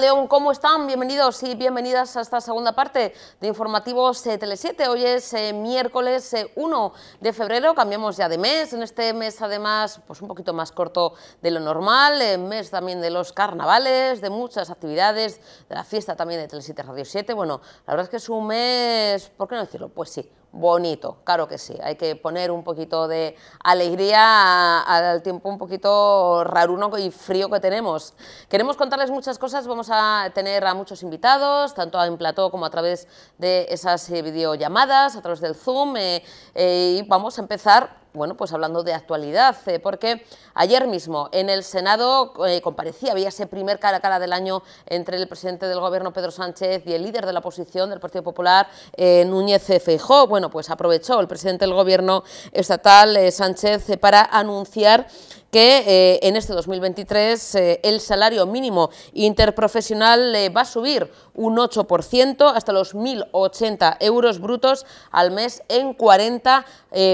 León, ¿cómo están? Bienvenidos y bienvenidas a esta segunda parte de Informativos eh, Tele7. Hoy es eh, miércoles 1 eh, de febrero, cambiamos ya de mes. En este mes, además, pues un poquito más corto de lo normal. en mes también de los carnavales, de muchas actividades, de la fiesta también de Tele7 Radio 7. Bueno, la verdad es que es un mes, ¿por qué no decirlo? Pues sí, bonito, claro que sí. Hay que poner un poquito de alegría al tiempo un poquito raruno y frío que tenemos. Queremos contarles muchas cosas, vamos a tener a muchos invitados, tanto en plató como a través de esas eh, videollamadas, a través del Zoom, eh, eh, y vamos a empezar bueno, pues hablando de actualidad, eh, porque ayer mismo en el Senado eh, comparecía, había ese primer cara a cara del año entre el presidente del Gobierno, Pedro Sánchez, y el líder de la oposición del Partido Popular, eh, Núñez Feijó. Bueno, pues aprovechó el presidente del Gobierno estatal, Sánchez, para anunciar que eh, en este 2023 eh, el salario mínimo interprofesional eh, va a subir un 8% hasta los 1.080 euros brutos al mes en 40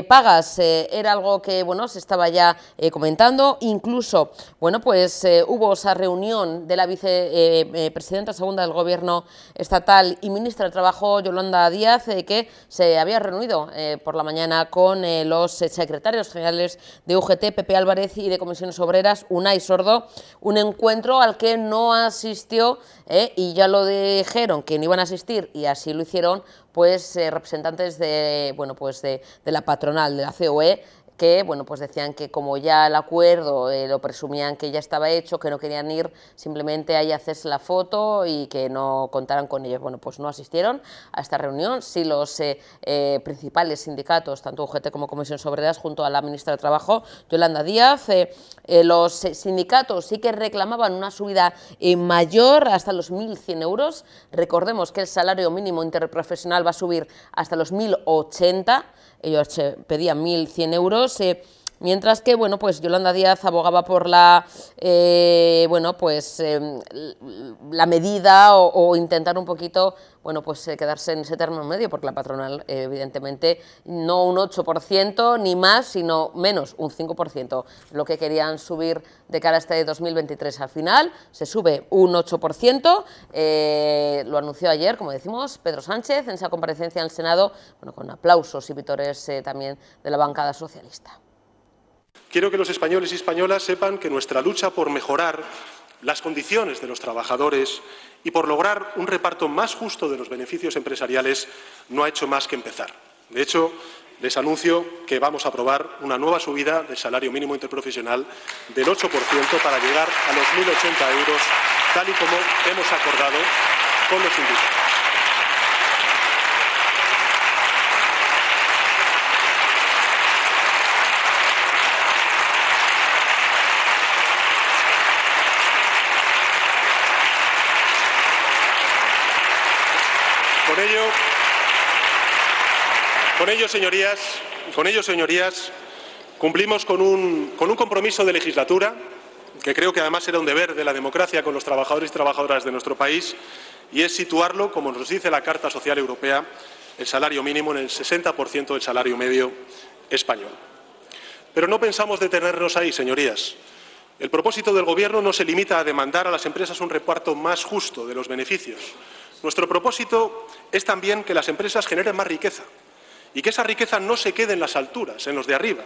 pagas. era algo que bueno se estaba ya comentando. Incluso bueno pues hubo esa reunión de la vicepresidenta segunda del Gobierno estatal y ministra de Trabajo Yolanda Díaz que se había reunido por la mañana con los secretarios generales de UGT, Pepe Álvarez y de Comisiones Obreras, y Sordo, un encuentro al que no asistió ¿eh? y ya lo dijeron que no iban a asistir y así lo hicieron pues eh, representantes de, bueno, pues de, de la patronal, de la COE, que bueno, pues decían que como ya el acuerdo eh, lo presumían que ya estaba hecho, que no querían ir simplemente a hacerse la foto y que no contaran con ellos. Bueno, pues no asistieron a esta reunión. Sí los eh, eh, principales sindicatos, tanto UGT como Comisión Obreras, junto a la ministra de Trabajo, Yolanda Díaz, los sindicatos sí que reclamaban una subida mayor hasta los 1.100 euros. Recordemos que el salario mínimo interprofesional va a subir hasta los 1.080 ellos eh, pedían 1.100 euros. Eh, Mientras que, bueno, pues Yolanda Díaz abogaba por la, eh, bueno, pues em, la medida o, intentar un poquito, bueno, pues eh, quedarse en ese término medio, porque la patronal, evidentemente, no un 8% ni más, sino menos, un 5%, lo que querían subir de cara a este 2023. Al final se sube un 8%, eh, lo anunció ayer, como decimos, Pedro Sánchez en esa comparecencia en el Senado, bueno, con aplausos y vitores también de la bancada socialista. Quiero que los españoles y españolas sepan que nuestra lucha por mejorar las condiciones de los trabajadores y por lograr un reparto más justo de los beneficios empresariales no ha hecho más que empezar. De hecho, les anuncio que vamos a aprobar una nueva subida del salario mínimo interprofesional del 8% para llegar a los 1.080 euros, tal y como hemos acordado con los sindicatos. Con ello, señorías, cumplimos con un, con un compromiso de legislatura que creo que además era un deber de la democracia con los trabajadores y trabajadoras de nuestro país, y es situarlo, como nos dice la Carta Social Europea, el salario mínimo en el 60% del salario medio español. Pero no pensamos detenernos ahí, señorías. El propósito del Gobierno no se limita a demandar a las empresas un reparto más justo de los beneficios. Nuestro propósito es también que las empresas generen más riqueza, y que esa riqueza no se quede en las alturas, en los de arriba.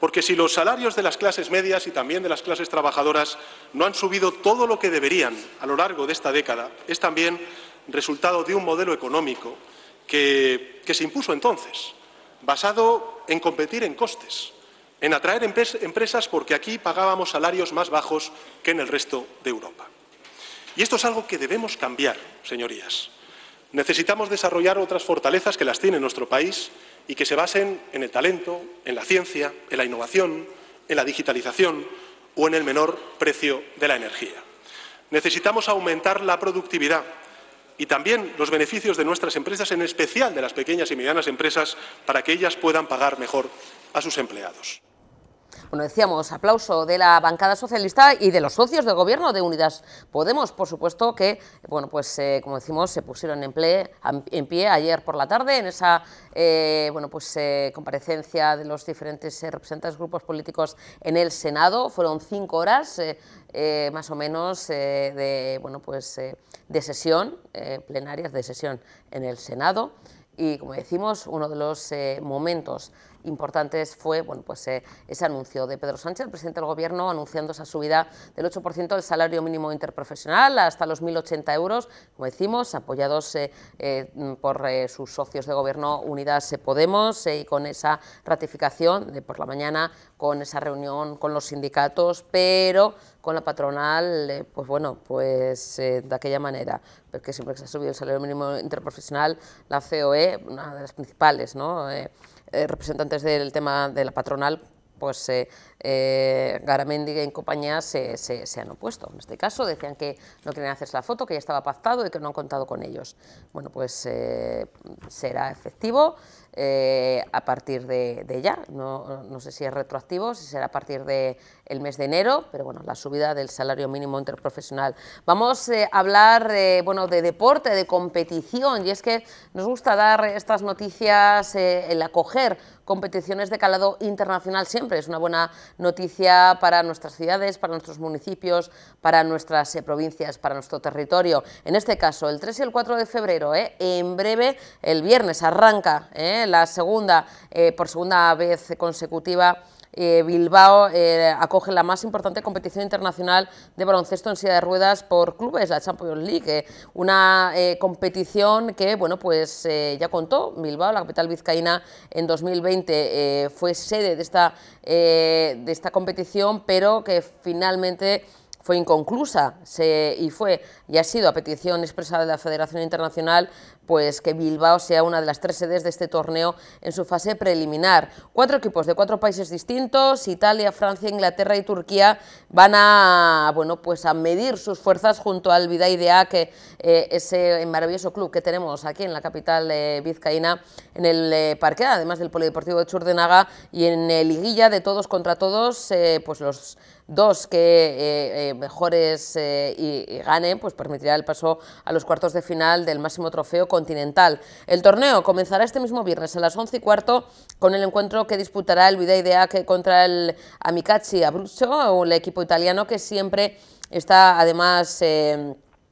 Porque si los salarios de las clases medias y también de las clases trabajadoras no han subido todo lo que deberían a lo largo de esta década, es también resultado de un modelo económico que, que se impuso entonces, basado en competir en costes, en atraer empresas porque aquí pagábamos salarios más bajos que en el resto de Europa. Y esto es algo que debemos cambiar, señorías. Necesitamos desarrollar otras fortalezas que las tiene nuestro país y que se basen en el talento, en la ciencia, en la innovación, en la digitalización o en el menor precio de la energía. Necesitamos aumentar la productividad y también los beneficios de nuestras empresas, en especial de las pequeñas y medianas empresas, para que ellas puedan pagar mejor a sus empleados. Bueno, decíamos, aplauso de la bancada socialista y de los socios del gobierno de Unidas Podemos, por supuesto, que, bueno, pues eh, como decimos, se pusieron en, pie ayer por la tarde en esa, eh, bueno, pues eh, comparecencia de los diferentes representantes de grupos políticos en el Senado. Fueron cinco horas, más o menos, de, bueno, pues de sesión, plenarias de sesión en el Senado y como decimos, uno de los momentos importantes fue bueno, pues, eh, ese anuncio de Pedro Sánchez, el presidente del Gobierno, anunciando esa subida del 8% del salario mínimo interprofesional hasta los 1.080 euros, como decimos, apoyados eh, eh, por sus socios de Gobierno Unidas Podemos y con esa ratificación de por la mañana, con esa reunión con los sindicatos, pero con la patronal, pues bueno, pues de aquella manera, porque siempre que se ha subido el salario mínimo interprofesional, la COE, una de las principales, ¿no? Eh, representantes del tema de la patronal pues eh, eh, Garamendi en compañía se, han opuesto. En este caso decían que no querían hacerse la foto, que ya estaba pactado y que no han contado con ellos. Bueno, pues eh, será efectivo eh, a partir de, ya. No, sé si es retroactivo, si será a partir del mes de enero, pero bueno, la subida del salario mínimo interprofesional. Vamos a hablar bueno, de deporte, de competición, y es que nos gusta dar estas noticias, el acoger competiciones de calado internacional siempre. Es una buena noticia para nuestras ciudades, para nuestros municipios, para nuestras eh, provincias, para nuestro territorio. En este caso, el 3 y el 4 de febrero, eh, en breve, el viernes arranca eh, la segunda, por segunda vez consecutiva, eh, Bilbao eh, acoge la más importante competición internacional de baloncesto en silla de ruedas por clubes, la Champions League, eh, una competición que, bueno, pues ya contó Bilbao, la capital vizcaína, en 2020 fue sede de esta, de esta competición, pero que finalmente fue inconclusa y fue y ha sido a petición expresa de la Federación Internacional pues que Bilbao sea una de las tres sedes de este torneo en su fase preliminar. Cuatro equipos de cuatro países distintos, Italia, Francia, Inglaterra y Turquía, van a, bueno, pues a medir sus fuerzas junto al Vidaidea, que eh, ese maravilloso club que tenemos aquí en la capital vizcaína, en el eh, parque, además del Polideportivo de Churdenaga, y en Liguilla de todos contra todos, eh, pues los dos que eh, eh, mejores eh, y, gane, pues permitirá el paso a los cuartos de final del máximo trofeo continental. El torneo comenzará este mismo viernes a las 11 y cuarto con el encuentro que disputará el que contra el Amicachi Abruzzo, un equipo italiano que siempre está además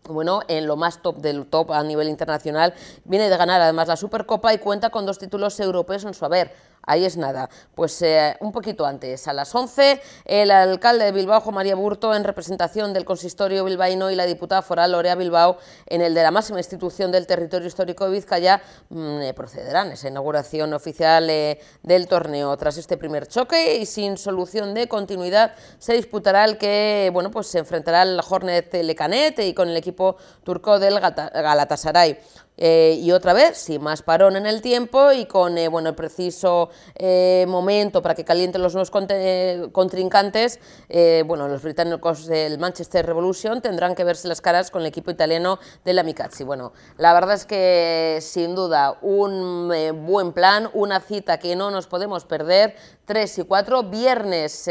bueno, en lo más top del top a nivel internacional. Viene de ganar además la Supercopa y cuenta con dos títulos europeos en su haber. Ahí es nada. Pues eh, un poquito antes, a las 11, el alcalde de Bilbao, Juan María Burto, en representación del consistorio bilbaíno y la diputada foral Lorea Bilbao, en el de la máxima institución del territorio histórico de Vizcaya, mm, eh, procederán a esa inauguración oficial eh, del torneo. Tras este primer choque y sin solución de continuidad, se disputará el que bueno, pues se enfrentará al Hornet Lecanet y con el equipo turco del Galatasaray. Eh, y otra vez, sin más parón en el tiempo y con eh, bueno, el preciso eh, momento para que calienten los nuevos contrincantes, bueno, los británicos del Manchester Revolution tendrán que verse las caras con el equipo italiano de la Bueno, la verdad es que sin duda un buen plan, una cita que no nos podemos perder, 3 y 4, viernes.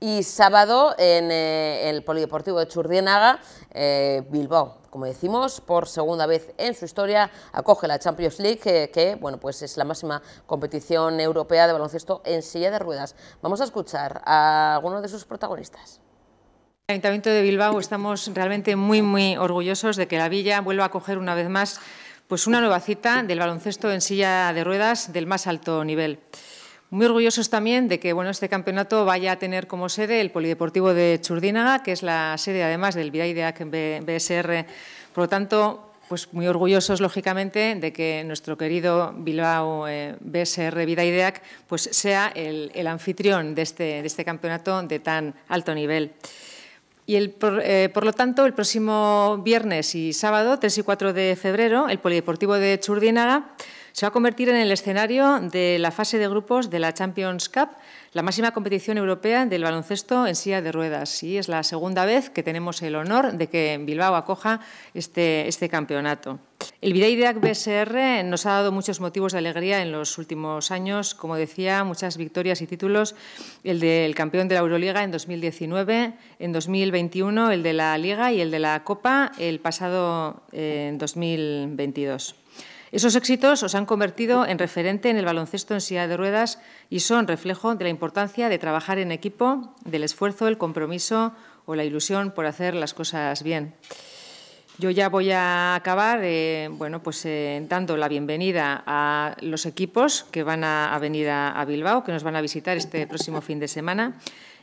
Y sábado en eh, el Polideportivo de Churdiénaga, eh, Bilbao, como decimos, por segunda vez en su historia, acoge la Champions League, que bueno, pues es la máxima competición europea de baloncesto en silla de ruedas. Vamos a escuchar a alguno de sus protagonistas. El Ayuntamiento de Bilbao estamos realmente muy, muy orgullosos de que la villa vuelva a acoger una vez más pues una nueva cita del baloncesto en silla de ruedas del más alto nivel. Muy orgullosos también de que bueno, este campeonato vaya a tener como sede el Polideportivo de Churdínaga, que es la sede además del Vidaideac BSR. Por lo tanto, pues muy orgullosos, lógicamente, de que nuestro querido Bilbao eh, BSR Vida pues sea el, anfitrión de este, de este, campeonato de tan alto nivel. Y por, eh, por, lo tanto, el próximo viernes y sábado, 3 y 4 de febrero, el Polideportivo de Churdinaga se va a convertir en el escenario de la fase de grupos de la Champions Cup, la máxima competición europea del baloncesto en silla de ruedas. Y es la segunda vez que tenemos el honor de que Bilbao acoja este, este campeonato. El Videideac BSR nos ha dado muchos motivos de alegría en los últimos años, como decía, muchas victorias y títulos, el del campeón de la Euroliga en 2019, en 2021 el de la Liga y el de la Copa el pasado eh, en 2022. Esos éxitos os han convertido en referente en el baloncesto en silla de ruedas y son reflejo de la importancia de trabajar en equipo, del esfuerzo, el compromiso o la ilusión por hacer las cosas bien. Yo ya voy a acabar eh, bueno, pues, eh, dando la bienvenida a los equipos que van a, venir a Bilbao, que nos van a visitar este próximo fin de semana.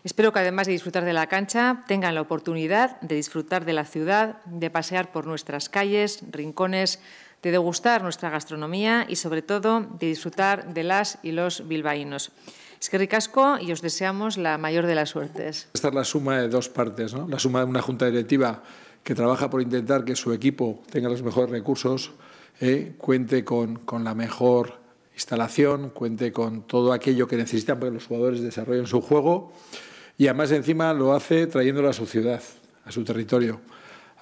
Espero que además de disfrutar de la cancha, tengan la oportunidad de disfrutar de la ciudad, de pasear por nuestras calles, rincones, de degustar nuestra gastronomía y, sobre todo, de disfrutar de las y los bilbaínos. Es que ricasco y os deseamos la mayor de las suertes. Esta es la suma de dos partes, ¿no? la suma de una junta directiva que trabaja por intentar que su equipo tenga los mejores recursos, ¿eh? cuente con, con la mejor instalación, cuente con todo aquello que necesitan para que los jugadores desarrollen su juego y además encima lo hace trayéndolo a su ciudad, a su territorio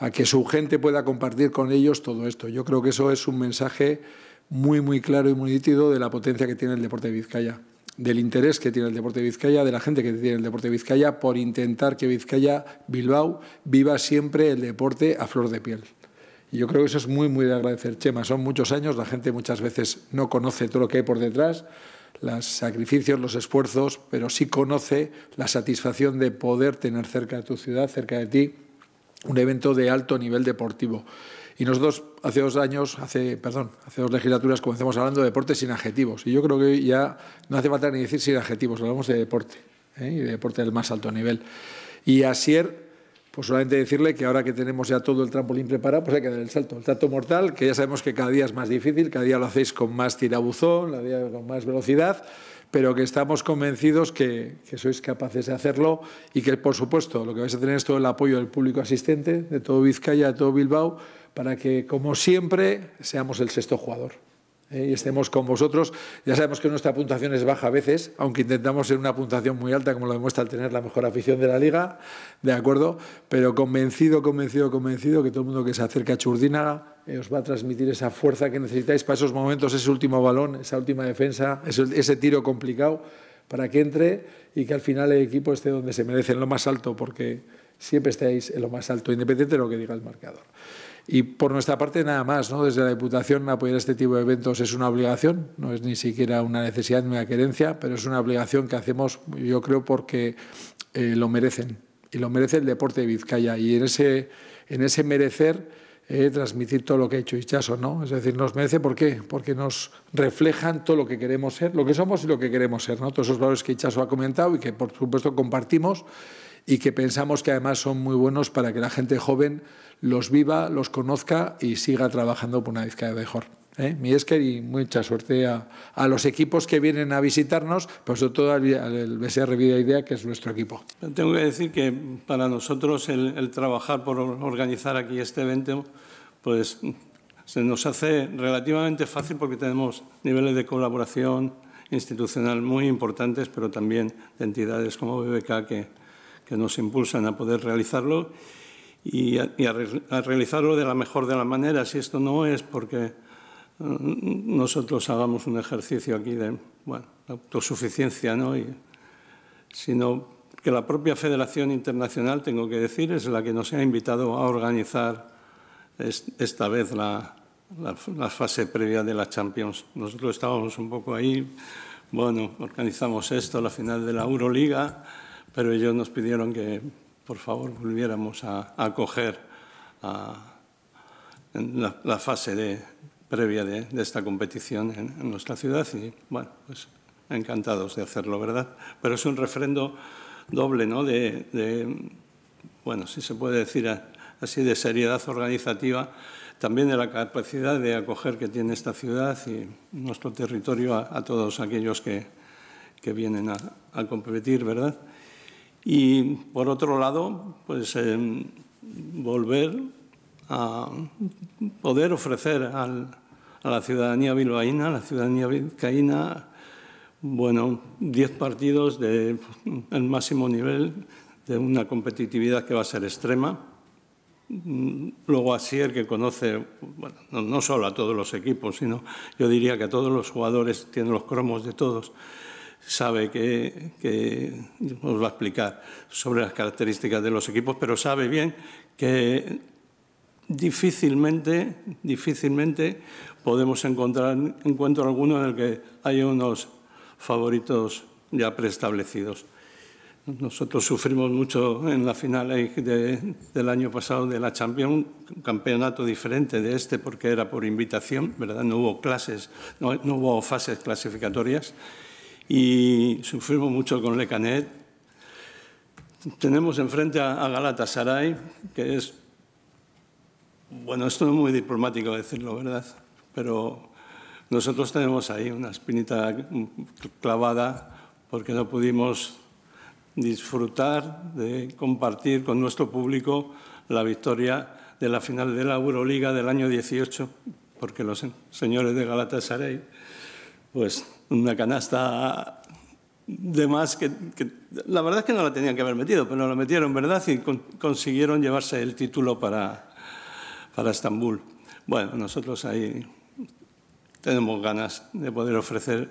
a que su gente pueda compartir con ellos todo esto. Yo creo que eso es un mensaje muy, muy claro y muy nítido de la potencia que tiene el deporte de Vizcaya, del interés que tiene el deporte de Vizcaya, de la gente que tiene el deporte de Vizcaya por intentar que Vizcaya, Bilbao, viva siempre el deporte a flor de piel. Y yo creo que eso es muy, muy de agradecer, Chema. Son muchos años, la gente muchas veces no conoce todo lo que hay por detrás, los sacrificios, los esfuerzos, pero sí conoce la satisfacción de poder tener cerca de tu ciudad, cerca de ti, un evento de alto nivel deportivo. Y nosotros hace dos años, hace, perdón, hace dos legislaturas comenzamos hablando de deporte sin adjetivos. Y yo creo que ya no hace falta ni decir sin adjetivos, hablamos de deporte, ¿eh? y de deporte del más alto nivel. Y Sier... pues solamente decirle que ahora que tenemos ya todo el trampolín preparado, pues hay que dar el salto, el salto mortal, que ya sabemos que cada día es más difícil, cada día lo hacéis con más tirabuzón, cada día con más velocidad pero que estamos convencidos que, sois capaces de hacerlo y que, por supuesto, lo que vais a tener es todo el apoyo del público asistente, de todo Vizcaya, de todo Bilbao, para que, como siempre, seamos el sexto jugador. ¿eh? Y estemos con vosotros. Ya sabemos que nuestra puntuación es baja a veces, aunque intentamos ser una puntuación muy alta, como lo demuestra al tener la mejor afición de la liga, ¿de acuerdo? Pero convencido, convencido, convencido que todo el mundo que se acerca a Churdínaga eh, os va a transmitir esa fuerza que necesitáis para esos momentos, ese último balón, esa última defensa, ese, tiro complicado, para que entre y que al final el equipo esté donde se merece, en lo más alto, porque siempre estáis en lo más alto, independiente de lo que diga el marcador. Y por nuestra parte, nada más, ¿no? Desde la Diputación, apoyar este tipo de eventos es una obligación, no es ni siquiera una necesidad ni una querencia, pero es una obligación que hacemos, yo creo, porque eh, lo merecen. Y lo merece el deporte de Vizcaya. Y en ese, en ese merecer eh, transmitir todo lo que ha hecho Ichaso, ¿no? Es decir, nos merece, ¿por qué? Porque nos reflejan todo lo que queremos ser, lo que somos y lo que queremos ser, ¿no? Todos esos valores que Ichaso ha comentado y que, por supuesto, compartimos y que pensamos que además son muy buenos para que la gente joven los viva, los conozca y siga trabajando por una vez mejor. ¿Eh? mi que y mucha suerte a, los equipos que vienen a visitarnos, pero pues sobre todo al, al, BSR Vida Idea, que es nuestro equipo. Tengo que decir que para nosotros el, trabajar por organizar aquí este evento, pues se nos hace relativamente fácil porque tenemos niveles de colaboración institucional muy importantes, pero también de entidades como BBK que, que nos impulsan a poder realizarlo y, a, a realizarlo de la mejor de las maneras. Y esto no es porque nosotros hagamos un ejercicio aquí de bueno, autosuficiencia, ¿no? sino que la propia Federación Internacional, tengo que decir, es la que nos ha invitado a organizar esta vez la, fase previa de la Champions. Nosotros estábamos un poco ahí, bueno, organizamos esto, la final de la Euroliga, pero ellos nos pidieron que, por favor, volviéramos a acoger la, fase de, previa de, esta competición en, nuestra ciudad y, bueno, pues encantados de hacerlo, ¿verdad? Pero es un refrendo doble, ¿no? De, bueno, si se puede decir así, de seriedad organizativa, también de la capacidad de acoger que tiene esta ciudad y nuestro territorio a, todos aquellos que, que vienen a, competir, ¿verdad? Y por otro lado, pues em, volver a poder ofrecer al, a la ciudadanía bilbaína, a la ciudadanía vizcaína, bueno, 10 partidos del ...el máximo nivel, de una competitividad que va a ser extrema. Luego así el que conoce, bueno, no, solo a todos los equipos, sino yo diría que a todos los jugadores, tiene los cromos de todos, sabe que, que os va a explicar sobre las características de los equipos, pero sabe bien que difícilmente, difícilmente podemos encontrar encuentro alguno en el que hay unos favoritos ya preestablecidos. Nosotros sufrimos mucho en la final del año pasado de la Champions, un campeonato diferente de este porque era por invitación, ¿verdad? No hubo clases, no, hubo fases clasificatorias y sufrimos mucho con Le Canet. Tenemos enfrente a, a Galatasaray, que es, bueno, esto no es muy diplomático decirlo, ¿verdad? pero nosotros tenemos ahí una espinita clavada porque no pudimos disfrutar de compartir con nuestro público la victoria de la final de la Euroliga del año 18, porque los señores de Galatasaray, pues una canasta de más que, la verdad es que no la tenían que haber metido, pero la metieron, ¿verdad? Y consiguieron llevarse el título para, para Estambul. Bueno, nosotros ahí tenemos ganas de poder ofrecer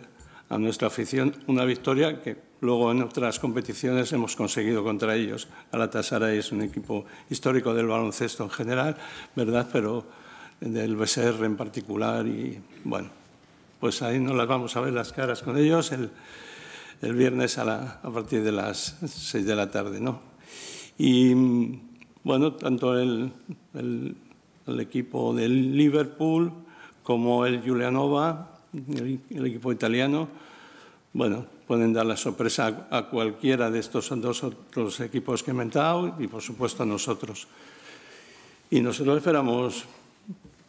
a nuestra afición una victoria que luego en otras competiciones hemos conseguido contra ellos. Galatasaray es un equipo histórico del baloncesto en general, ¿verdad? Pero del BSR en particular y bueno, pues ahí no las vamos a ver las caras con ellos el, viernes a, partir de las 6 de la tarde, ¿no? Y bueno, tanto el, el equipo del Liverpool como el Giulianova, el, equipo italiano, bueno, pueden dar la sorpresa a, cualquiera de estos dos otros equipos que he mentado y, por supuesto, a nosotros. Y nosotros esperamos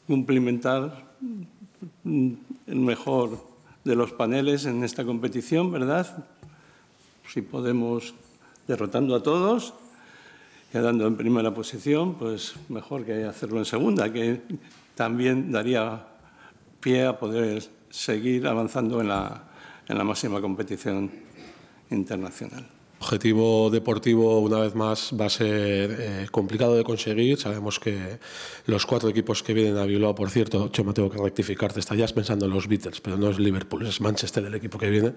cumplimentar el mejor de los paneles en esta competición, ¿verdad? Si podemos derrotando a todos, quedando en primera posición, pues mejor que hacerlo en segunda, que también daría pie a poder seguir avanzando en la, en la máxima competición internacional objetivo deportivo una vez más va a ser eh, complicado de conseguir. Sabemos que los cuatro equipos que vienen a Bilbao, por cierto, yo me tengo que rectificar, te estarías pensando en los Beatles, pero no es Liverpool, es Manchester el equipo que viene.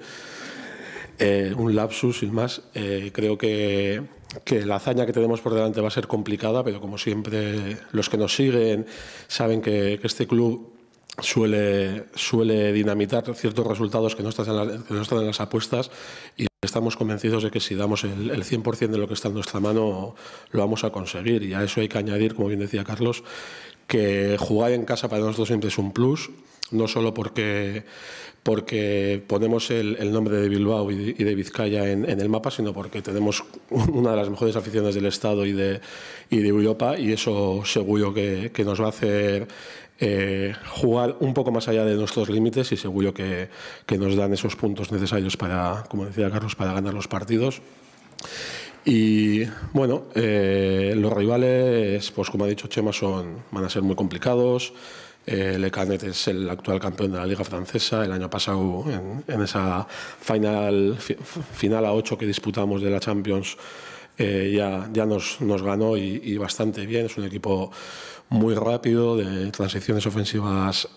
Eh, un lapsus sin más. Eh, creo que, que, la hazaña que tenemos por delante va a ser complicada, pero como siempre los que nos siguen saben que, que este club suele, suele dinamitar ciertos resultados que no, están en las apuestas y estamos convencidos de que si damos el, 100% de lo que está en nuestra mano lo vamos a conseguir. Y a eso hay que añadir, como bien decía Carlos, que jugar en casa para nosotros siempre es un plus, no solo porque, porque ponemos el, nombre de Bilbao y de, Vizcaya en, el mapa, sino porque tenemos una de las mejores aficiones del Estado y de, y de Europa y eso seguro que, que nos va a hacer eh, jugar un poco más allá de nuestros límites y seguro que, nos dan esos puntos necesarios para, como decía Carlos, para ganar los partidos. Y bueno, eh, los rivales, pues como ha dicho Chema, son, van a ser muy complicados. Eh, Le Canet es el actual campeón de la Liga Francesa. El año pasado, en, esa final, final a 8 que disputamos de la Champions, ya, ya nos, ganó y, y, bastante bien. Es un equipo muy rápido, de transiciones ofensivas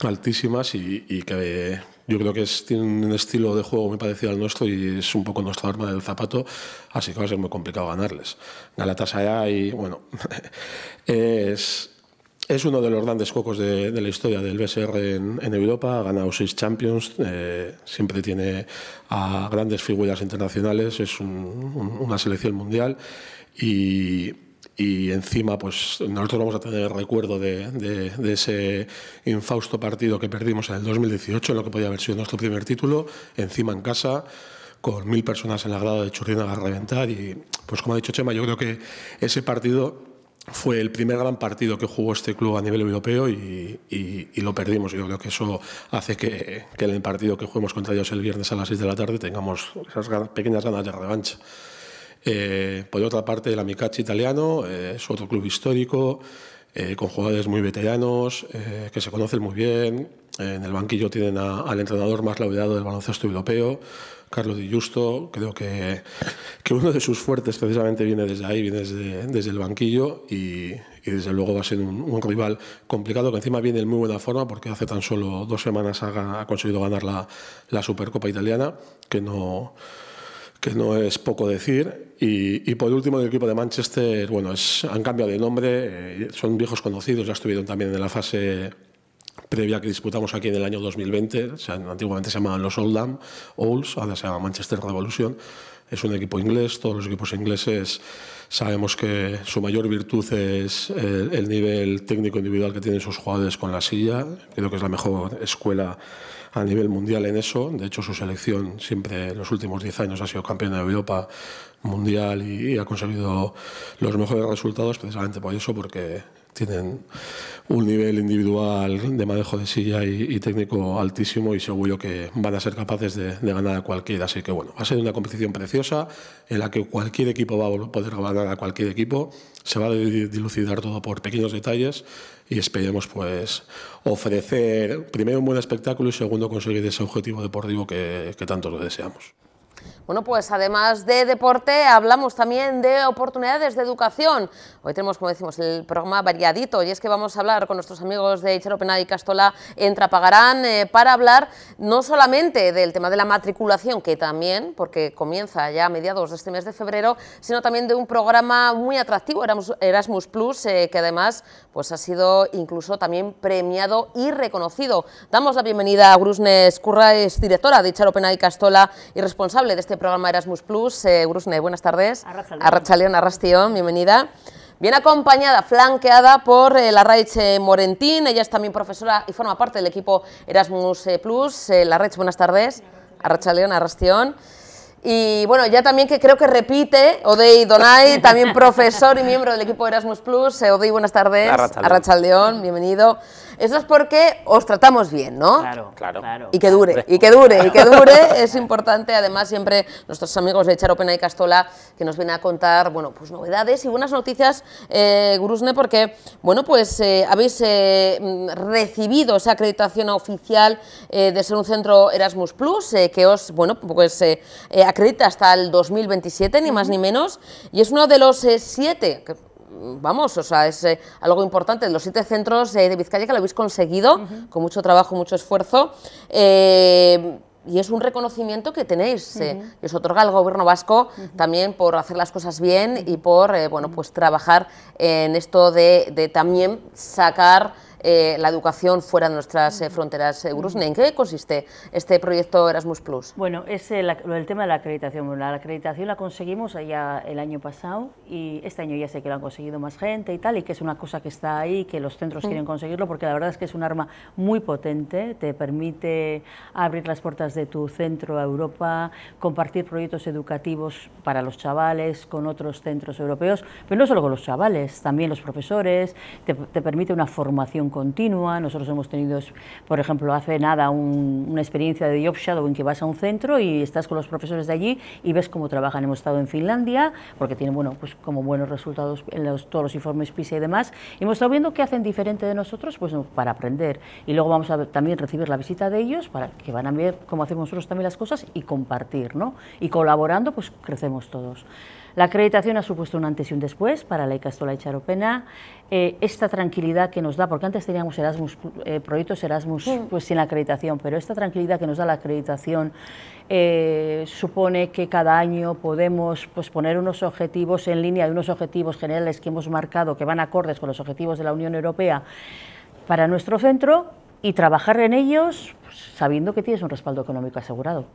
altísimas y, que yo creo que es, tiene un estilo de juego muy parecido al nuestro y es un poco nuestra arma del zapato, así que va a ser muy complicado ganarles. Galatasaray, bueno, es, es uno de los grandes cocos de, la historia del BSR en, Europa, ha ganado seis Champions, eh, siempre tiene a grandes figuras internacionales, es una selección mundial y y encima pues nosotros vamos a tener el recuerdo de, ese infausto partido que perdimos en el 2018, en lo que podía haber sido nuestro primer título, encima en casa, con mil personas en la grada de Churriana a reventar y pues como ha dicho Chema, yo creo que ese partido fue el primer gran partido que jugó este club a nivel europeo y, lo perdimos. Yo creo que eso hace que, en el partido que juguemos contra ellos el viernes a las 6 de la tarde tengamos esas pequeñas ganas de revancha. Eh, por otra parte, el Amicachi italiano eh, es otro club histórico, eh, con jugadores muy veteranos, que se conocen muy bien. en el banquillo tienen al entrenador más laureado del baloncesto europeo, Carlos Di Justo. Creo que, que, uno de sus fuertes precisamente viene desde ahí, viene desde, desde el banquillo y, desde luego va a ser un, rival complicado que encima viene en muy buena forma porque hace tan solo dos semanas ha, ha conseguido ganar la, la Supercopa italiana, que no que no es poco decir. Y, por último, el equipo de Manchester, bueno, es, han cambiado de nombre, eh, son viejos conocidos, ya estuvieron también en la fase previa que disputamos aquí en el año 2020, o sea, antiguamente se llamaban los Oldham Olds, ahora se llama Manchester Revolution, es un equipo inglés, todos los equipos ingleses sabemos que su mayor virtud es el, el nivel técnico individual que tienen sus jugadores con la silla, creo que es la mejor escuela a nivel mundial en eso. De hecho, su selección siempre en los últimos 10 años ha sido campeona de Europa mundial y, ha conseguido los mejores resultados precisamente por eso, porque tienen un nivel individual de manejo de silla y, técnico altísimo y seguro que van a ser capaces de, de, ganar a cualquiera. Así que bueno, va a ser una competición preciosa en la que cualquier equipo va a poder ganar a cualquier equipo. Se va a dilucidar todo por pequeños detalles y esperemos pues ofrecer primero un buen espectáculo y segundo conseguir ese objetivo deportivo que, que tanto lo deseamos. Bueno, pues además de deporte, hablamos también de oportunidades de educación. Hoy tenemos, como decimos, el programa variadito y es que vamos a hablar con nuestros amigos de Icheropena y Castola en Trapagarán eh, para hablar no solamente del tema de la matriculación, que también, porque comienza ya a mediados de este mes de febrero, sino también de un programa muy atractivo, Erasmus Plus, eh, que además pues ha sido incluso también premiado y reconocido. Damos la bienvenida a Grusnes Curra, es directora de Pena y Castola y responsable de este este programa Erasmus Plus. Eh, buenas tardes. Arrachaleón, Arrastión, bienvenida. Bien acompañada, flanqueada por eh, la Raich eh, Morentín, ella es también profesora y forma parte del equipo Erasmus eh, Plus. la Raich, buenas tardes. Arrachaleón, Arrastión. Y bueno, ya también que creo que repite Odey Donay, también profesor y miembro del equipo Erasmus Plus. Eh, Odey, buenas tardes. Arrachaldeón, bienvenido. Eso es porque os tratamos bien, ¿no? Claro, claro. Y que dure, y que dure, y que dure. es importante, además, siempre nuestros amigos de Charopena y Castola, que nos vienen a contar, bueno, pues novedades y buenas noticias, eh, porque, bueno, pues eh, habéis eh, recibido esa acreditación oficial de ser un centro Erasmus Plus, que os, bueno, pues hasta el 2027, ni más ni menos, y es uno de los eh, siete, vamos, o sea, es eh, algo importante, de los siete centros eh, de Vizcaya que lo habéis conseguido, con mucho trabajo, mucho esfuerzo. y es un reconocimiento que tenéis, que os otorga el gobierno vasco también por hacer las cosas bien y por, bueno, pues trabajar en esto de también sacar eh, la educación fuera de nuestras eh, fronteras euros. Eh, ¿En qué consiste este proyecto Erasmus Plus? Bueno, es el, tema de la acreditación. la acreditación la conseguimos allá el año pasado y este año ya sé que lo han conseguido más gente y tal, y que es una cosa que está ahí, que los centros mm. quieren conseguirlo, porque la verdad es que es un arma muy potente, te permite abrir las puertas de tu centro a Europa, compartir proyectos educativos para los chavales con otros centros europeos, pero no solo con los chavales, también los profesores, te permite una formación continua. Nosotros hemos tenido, por ejemplo, hace nada una experiencia de job shadow en que vas a un centro y estás con los profesores de allí y ves cómo trabajan. Hemos estado en Finlandia, porque tienen bueno, pues como buenos resultados en todos los informes PISA y demás. Y hemos estado viendo qué hacen diferente de nosotros pues, para aprender. Y luego vamos a también recibir la visita de ellos para que van a ver cómo hacemos nosotros también las cosas y compartir. ¿no? Y colaborando, pues crecemos todos. La acreditación ha supuesto un antes y un después para la Icastola y Charopena. Eh, esta tranquilidad que nos da, porque antes teníamos Erasmus, eh, proyectos Erasmus pues sin acreditación, pero esta tranquilidad que nos da la acreditación eh, supone que cada año podemos pues, poner unos objetivos en línea de unos objetivos generales que hemos marcado que van acordes con los objetivos de la Unión Europea para nuestro centro y trabajar en ellos pues, sabiendo que tienes un respaldo económico asegurado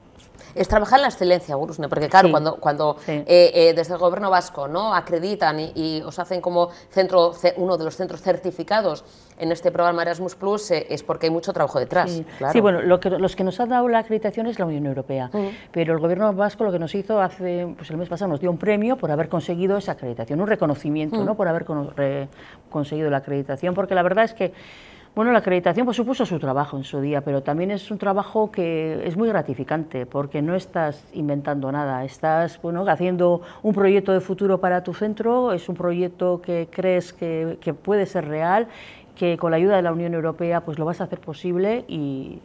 es trabajar en la excelencia, Burusne, porque claro, cuando, cuando eh, eh, desde el gobierno vasco no acreditan y, os hacen como centro uno de los centros certificados en este programa Erasmus Plus eh, es porque hay mucho trabajo detrás. Sí, bueno, lo que, los que nos ha dado la acreditación es la Unión Europea, pero el gobierno vasco lo que nos hizo hace, pues el mes pasado nos dio un premio por haber conseguido esa acreditación, un reconocimiento, ¿no? Por haber conseguido la acreditación, porque la verdad es que bueno, la acreditación pues, supuso su trabajo en su día, pero también es un trabajo que es muy gratificante porque no estás inventando nada, estás bueno, haciendo un proyecto de futuro para tu centro, es un proyecto que crees que, que puede ser real, que con la ayuda de la Unión Europea pues lo vas a hacer posible y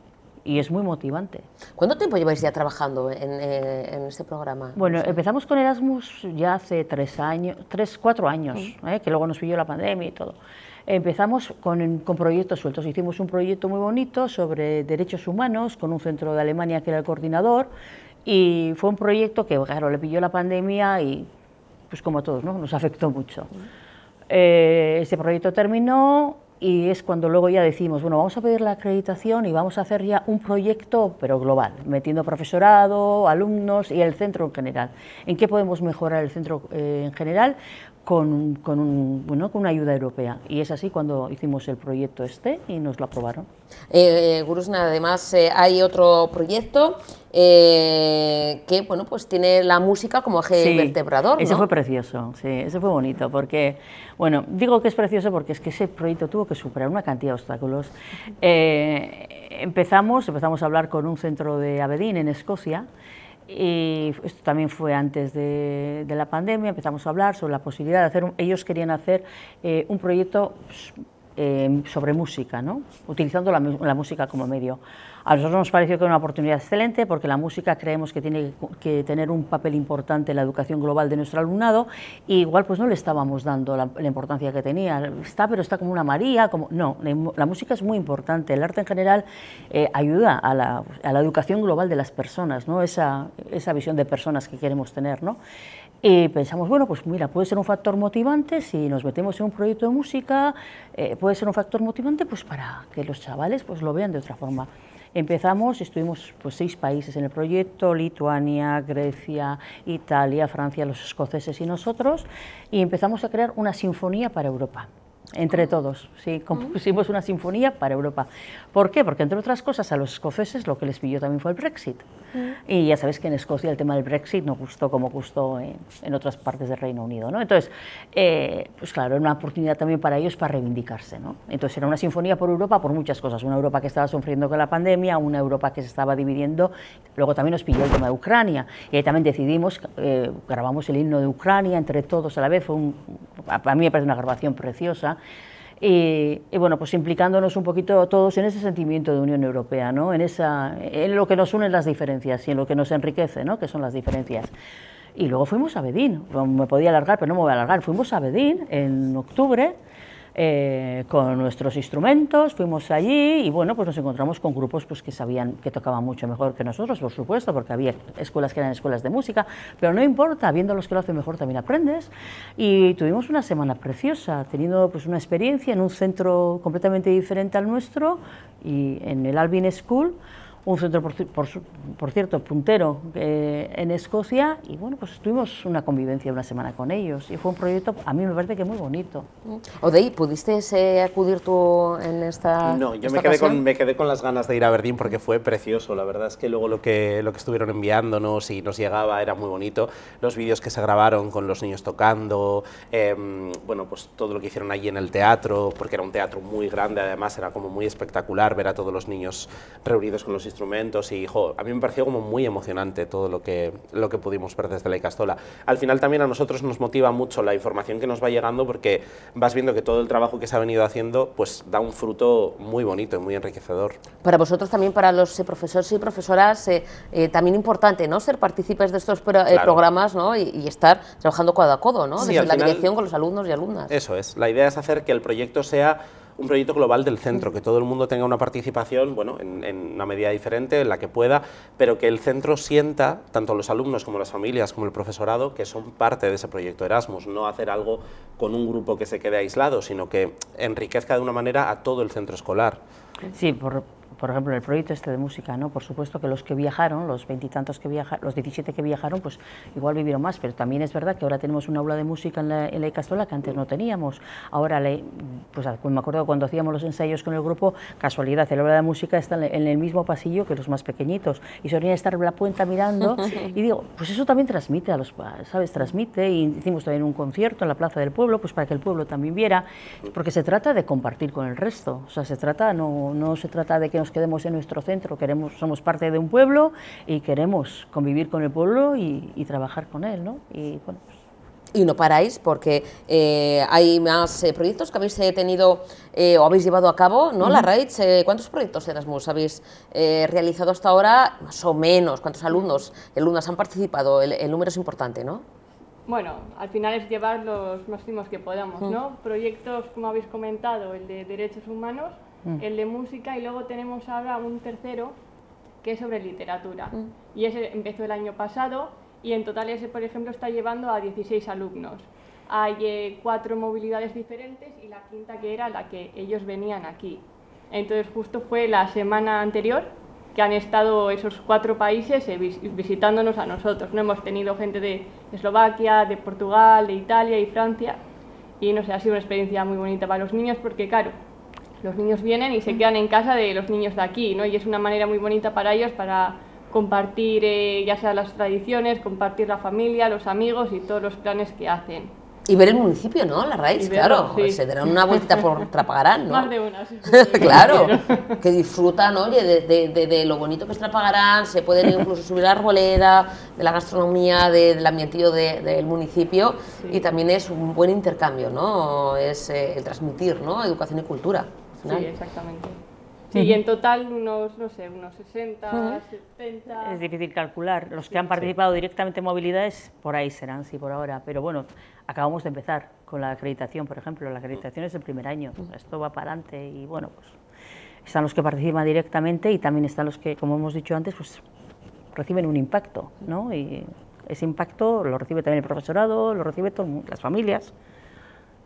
y es muy motivante. ¿Cuánto tiempo lleváis ya trabajando en, eh, este programa? Bueno, empezamos con Erasmus ya hace tres años, tres, cuatro años, mm. ¿eh? que luego nos pilló la pandemia y todo empezamos con, proyectos sueltos. Hicimos un proyecto muy bonito sobre derechos humanos con un centro de Alemania que era el coordinador y fue un proyecto que, claro, le pilló la pandemia y, pues como a todos, ¿no? nos afectó mucho. Eh, ese proyecto terminó y es cuando luego ya decimos, bueno, vamos a pedir la acreditación y vamos a hacer ya un proyecto, pero global, metiendo profesorado, alumnos y el centro en general. ¿En qué podemos mejorar el centro eh, en general? con, con, bueno, con una ayuda europea. Y es así cuando hicimos el proyecto este y nos lo aprobaron. Eh, Gurusna, además eh, hay otro proyecto eh, que bueno, pues tiene la música como eje vertebrador. ¿no? Ese fue precioso, sí, ese fue bonito, porque, bueno, digo que es precioso porque es que ese proyecto tuvo que superar una cantidad de obstáculos. Eh, empezamos, empezamos a hablar con un centro de Abedín, en Escocia y esto también fue antes de, la pandemia, empezamos a hablar sobre la posibilidad de hacer, ellos querían hacer eh, un proyecto pues, eh, sobre música, ¿no? utilizando la, música como medio. A nosotros nos pareció que era una oportunidad excelente porque la música creemos que tiene que tener un papel importante en la educación global de nuestro alumnado y igual pues no le estábamos dando la, importancia que tenía. Está, pero está como una María, como... No, la, música es muy importante. El arte en general eh, ayuda a la, a la, educación global de las personas, ¿no? Esa, esa visión de personas que queremos tener, ¿no? Y pensamos, bueno, pues mira, puede ser un factor motivante si nos metemos en un proyecto de música, eh, puede ser un factor motivante pues para que los chavales pues lo vean de otra forma. Empezamos, estuvimos pues, seis países en el proyecto, Lituania, Grecia, Italia, Francia, los escoceses y nosotros, y empezamos a crear una sinfonía para Europa. Entre todos, sí, compusimos una sinfonía para Europa. ¿Por qué? Porque, entre otras cosas, a los escoceses lo que les pilló también fue el Brexit. Y ya sabes que en Escocia el tema del Brexit no gustó como gustó en, otras partes del Reino Unido, ¿no? Entonces, eh, pues claro, era una oportunidad también para ellos para reivindicarse, ¿no? Entonces era una sinfonía por Europa por muchas cosas, una Europa que estaba sufriendo con la pandemia, una Europa que se estaba dividiendo, luego también nos pilló el tema de Ucrania, y ahí también decidimos, eh, grabamos el himno de Ucrania entre todos a la vez, fue un, a mí me parece una grabación preciosa, y, bueno, pues implicándonos un poquito todos en ese sentimiento de Unión Europea, ¿no? en, esa, en lo que nos unen las diferencias y en lo que nos enriquece, ¿no? que son las diferencias. Y luego fuimos a Bedín, me podía alargar, pero no me voy a alargar, fuimos a Bedín en octubre eh, con nuestros instrumentos, fuimos allí y bueno, pues nos encontramos con grupos pues, que sabían que tocaban mucho mejor que nosotros, por supuesto, porque había escuelas que eran escuelas de música, pero no importa, viendo los que lo hacen mejor también aprendes. Y tuvimos una semana preciosa, teniendo pues una experiencia en un centro completamente diferente al nuestro y en el Albin School un centro, por, cierto, puntero eh, en Escocia, y bueno, pues tuvimos una convivencia una semana con ellos, y fue un proyecto, a mí me parece que muy bonito. Mm. Odey, ¿pudiste eh, acudir tú en esta No, yo me, quedé con, me quedé con las ganas de ir a Berlín porque fue precioso, la verdad es que luego lo que, lo que estuvieron enviándonos y nos llegaba era muy bonito, los vídeos que se grabaron con los niños tocando, em, bueno, pues todo lo que hicieron allí en el teatro, porque era un teatro muy grande, además era como muy espectacular ver a todos los niños reunidos con los instrumentos y hijo a mí me pareció como muy emocionante todo lo que, lo que pudimos ver desde la Icastola. Al final también a nosotros nos motiva mucho la información que nos va llegando porque vas viendo que todo el trabajo que se ha venido haciendo pues da un fruto muy bonito y muy enriquecedor. Para vosotros también, para los eh, profesores y profesoras, eh, eh, también importante ¿no? ser partícipes de estos programas ¿no? y, estar trabajando codo a codo, ¿no? desde la dirección con los alumnos y alumnas. Eso es, la idea es hacer que el proyecto sea un proyecto global del centro, que todo el mundo tenga una participación, bueno, en, una medida diferente, en la que pueda, pero que el centro sienta, tanto los alumnos como las familias, como el profesorado, que son parte de ese proyecto Erasmus, no hacer algo con un grupo que se quede aislado, sino que enriquezca de una manera a todo el centro escolar. Sí, por, por ejemplo, en el proyecto este de música, ¿no? Por supuesto que los que viajaron, los veintitantos que viajaron, los 17 que viajaron, pues igual vivieron más, pero también es verdad que ahora tenemos un aula de música en la, en la que antes no teníamos. Ahora, pues me acuerdo cuando hacíamos los ensayos con el grupo, casualidad, el aula de música está en el mismo pasillo que los más pequeñitos y solía estar la puerta mirando y digo, pues eso también transmite a los, ¿sabes? Transmite y hicimos también un concierto en la Plaza del Pueblo, pues para que el pueblo también viera, porque se trata de compartir con el resto, o sea, se trata, no, no se trata de que quedemos en nuestro centro, queremos, somos parte de un pueblo y queremos convivir con el pueblo y, trabajar con él, ¿no? Y bueno, pues. y no paráis porque eh, hay más eh, proyectos que habéis eh, tenido o habéis llevado a cabo, ¿no? La ¿cuántos proyectos Erasmus habéis realizado hasta ahora? Más o menos, ¿cuántos alumnos y alumnas han participado? El, número es importante, ¿no? Bueno, al final es llevar los máximos que podamos, ¿no? Proyectos, como habéis comentado, el de derechos humanos, Mm. el de música y luego tenemos ahora un tercero que es sobre literatura. Mm. Y ese empezó el año pasado y en total ese, por ejemplo, está llevando a 16 alumnos. Hay eh, cuatro movilidades diferentes y la quinta que era la que ellos venían aquí. Entonces justo fue la semana anterior que han estado esos cuatro países eh, visitándonos a nosotros. No hemos tenido gente de Eslovaquia, de Portugal, de Italia y Francia. Y no sé, ha sido una experiencia muy bonita para los niños porque, claro, los niños vienen y se mm. quedan en casa de los niños de aquí, ¿no? Y es una manera muy bonita para ellos para compartir eh, ya sea las tradiciones, compartir la familia, los amigos y todos los planes que hacen. Y ver el municipio, ¿no? La raíz, claro. Se darán una vuelta por Trapagarán, ¿no? Más de una, sí. claro, que disfrutan, oye, de, lo bonito que es Trapagarán, se pueden incluso subir a la arboleda, de la gastronomía, del ambientillo del municipio, y también es un buen intercambio, ¿no? Es eh, el transmitir, ¿no? Educación y cultura. Sí, exactamente. Sí, y en total unos, no sé, unos 60, 70... Es difícil calcular. Los que han participado directamente en movilidades, por ahí serán, sí, por ahora. Pero bueno, acabamos de empezar con la acreditación, por ejemplo. La acreditación es el primer año, esto va para adelante y bueno, pues están los que participan directamente y también están los que, como hemos dicho antes, pues reciben un impacto, ¿no? Y ese impacto lo recibe también el profesorado, lo recibe las familias,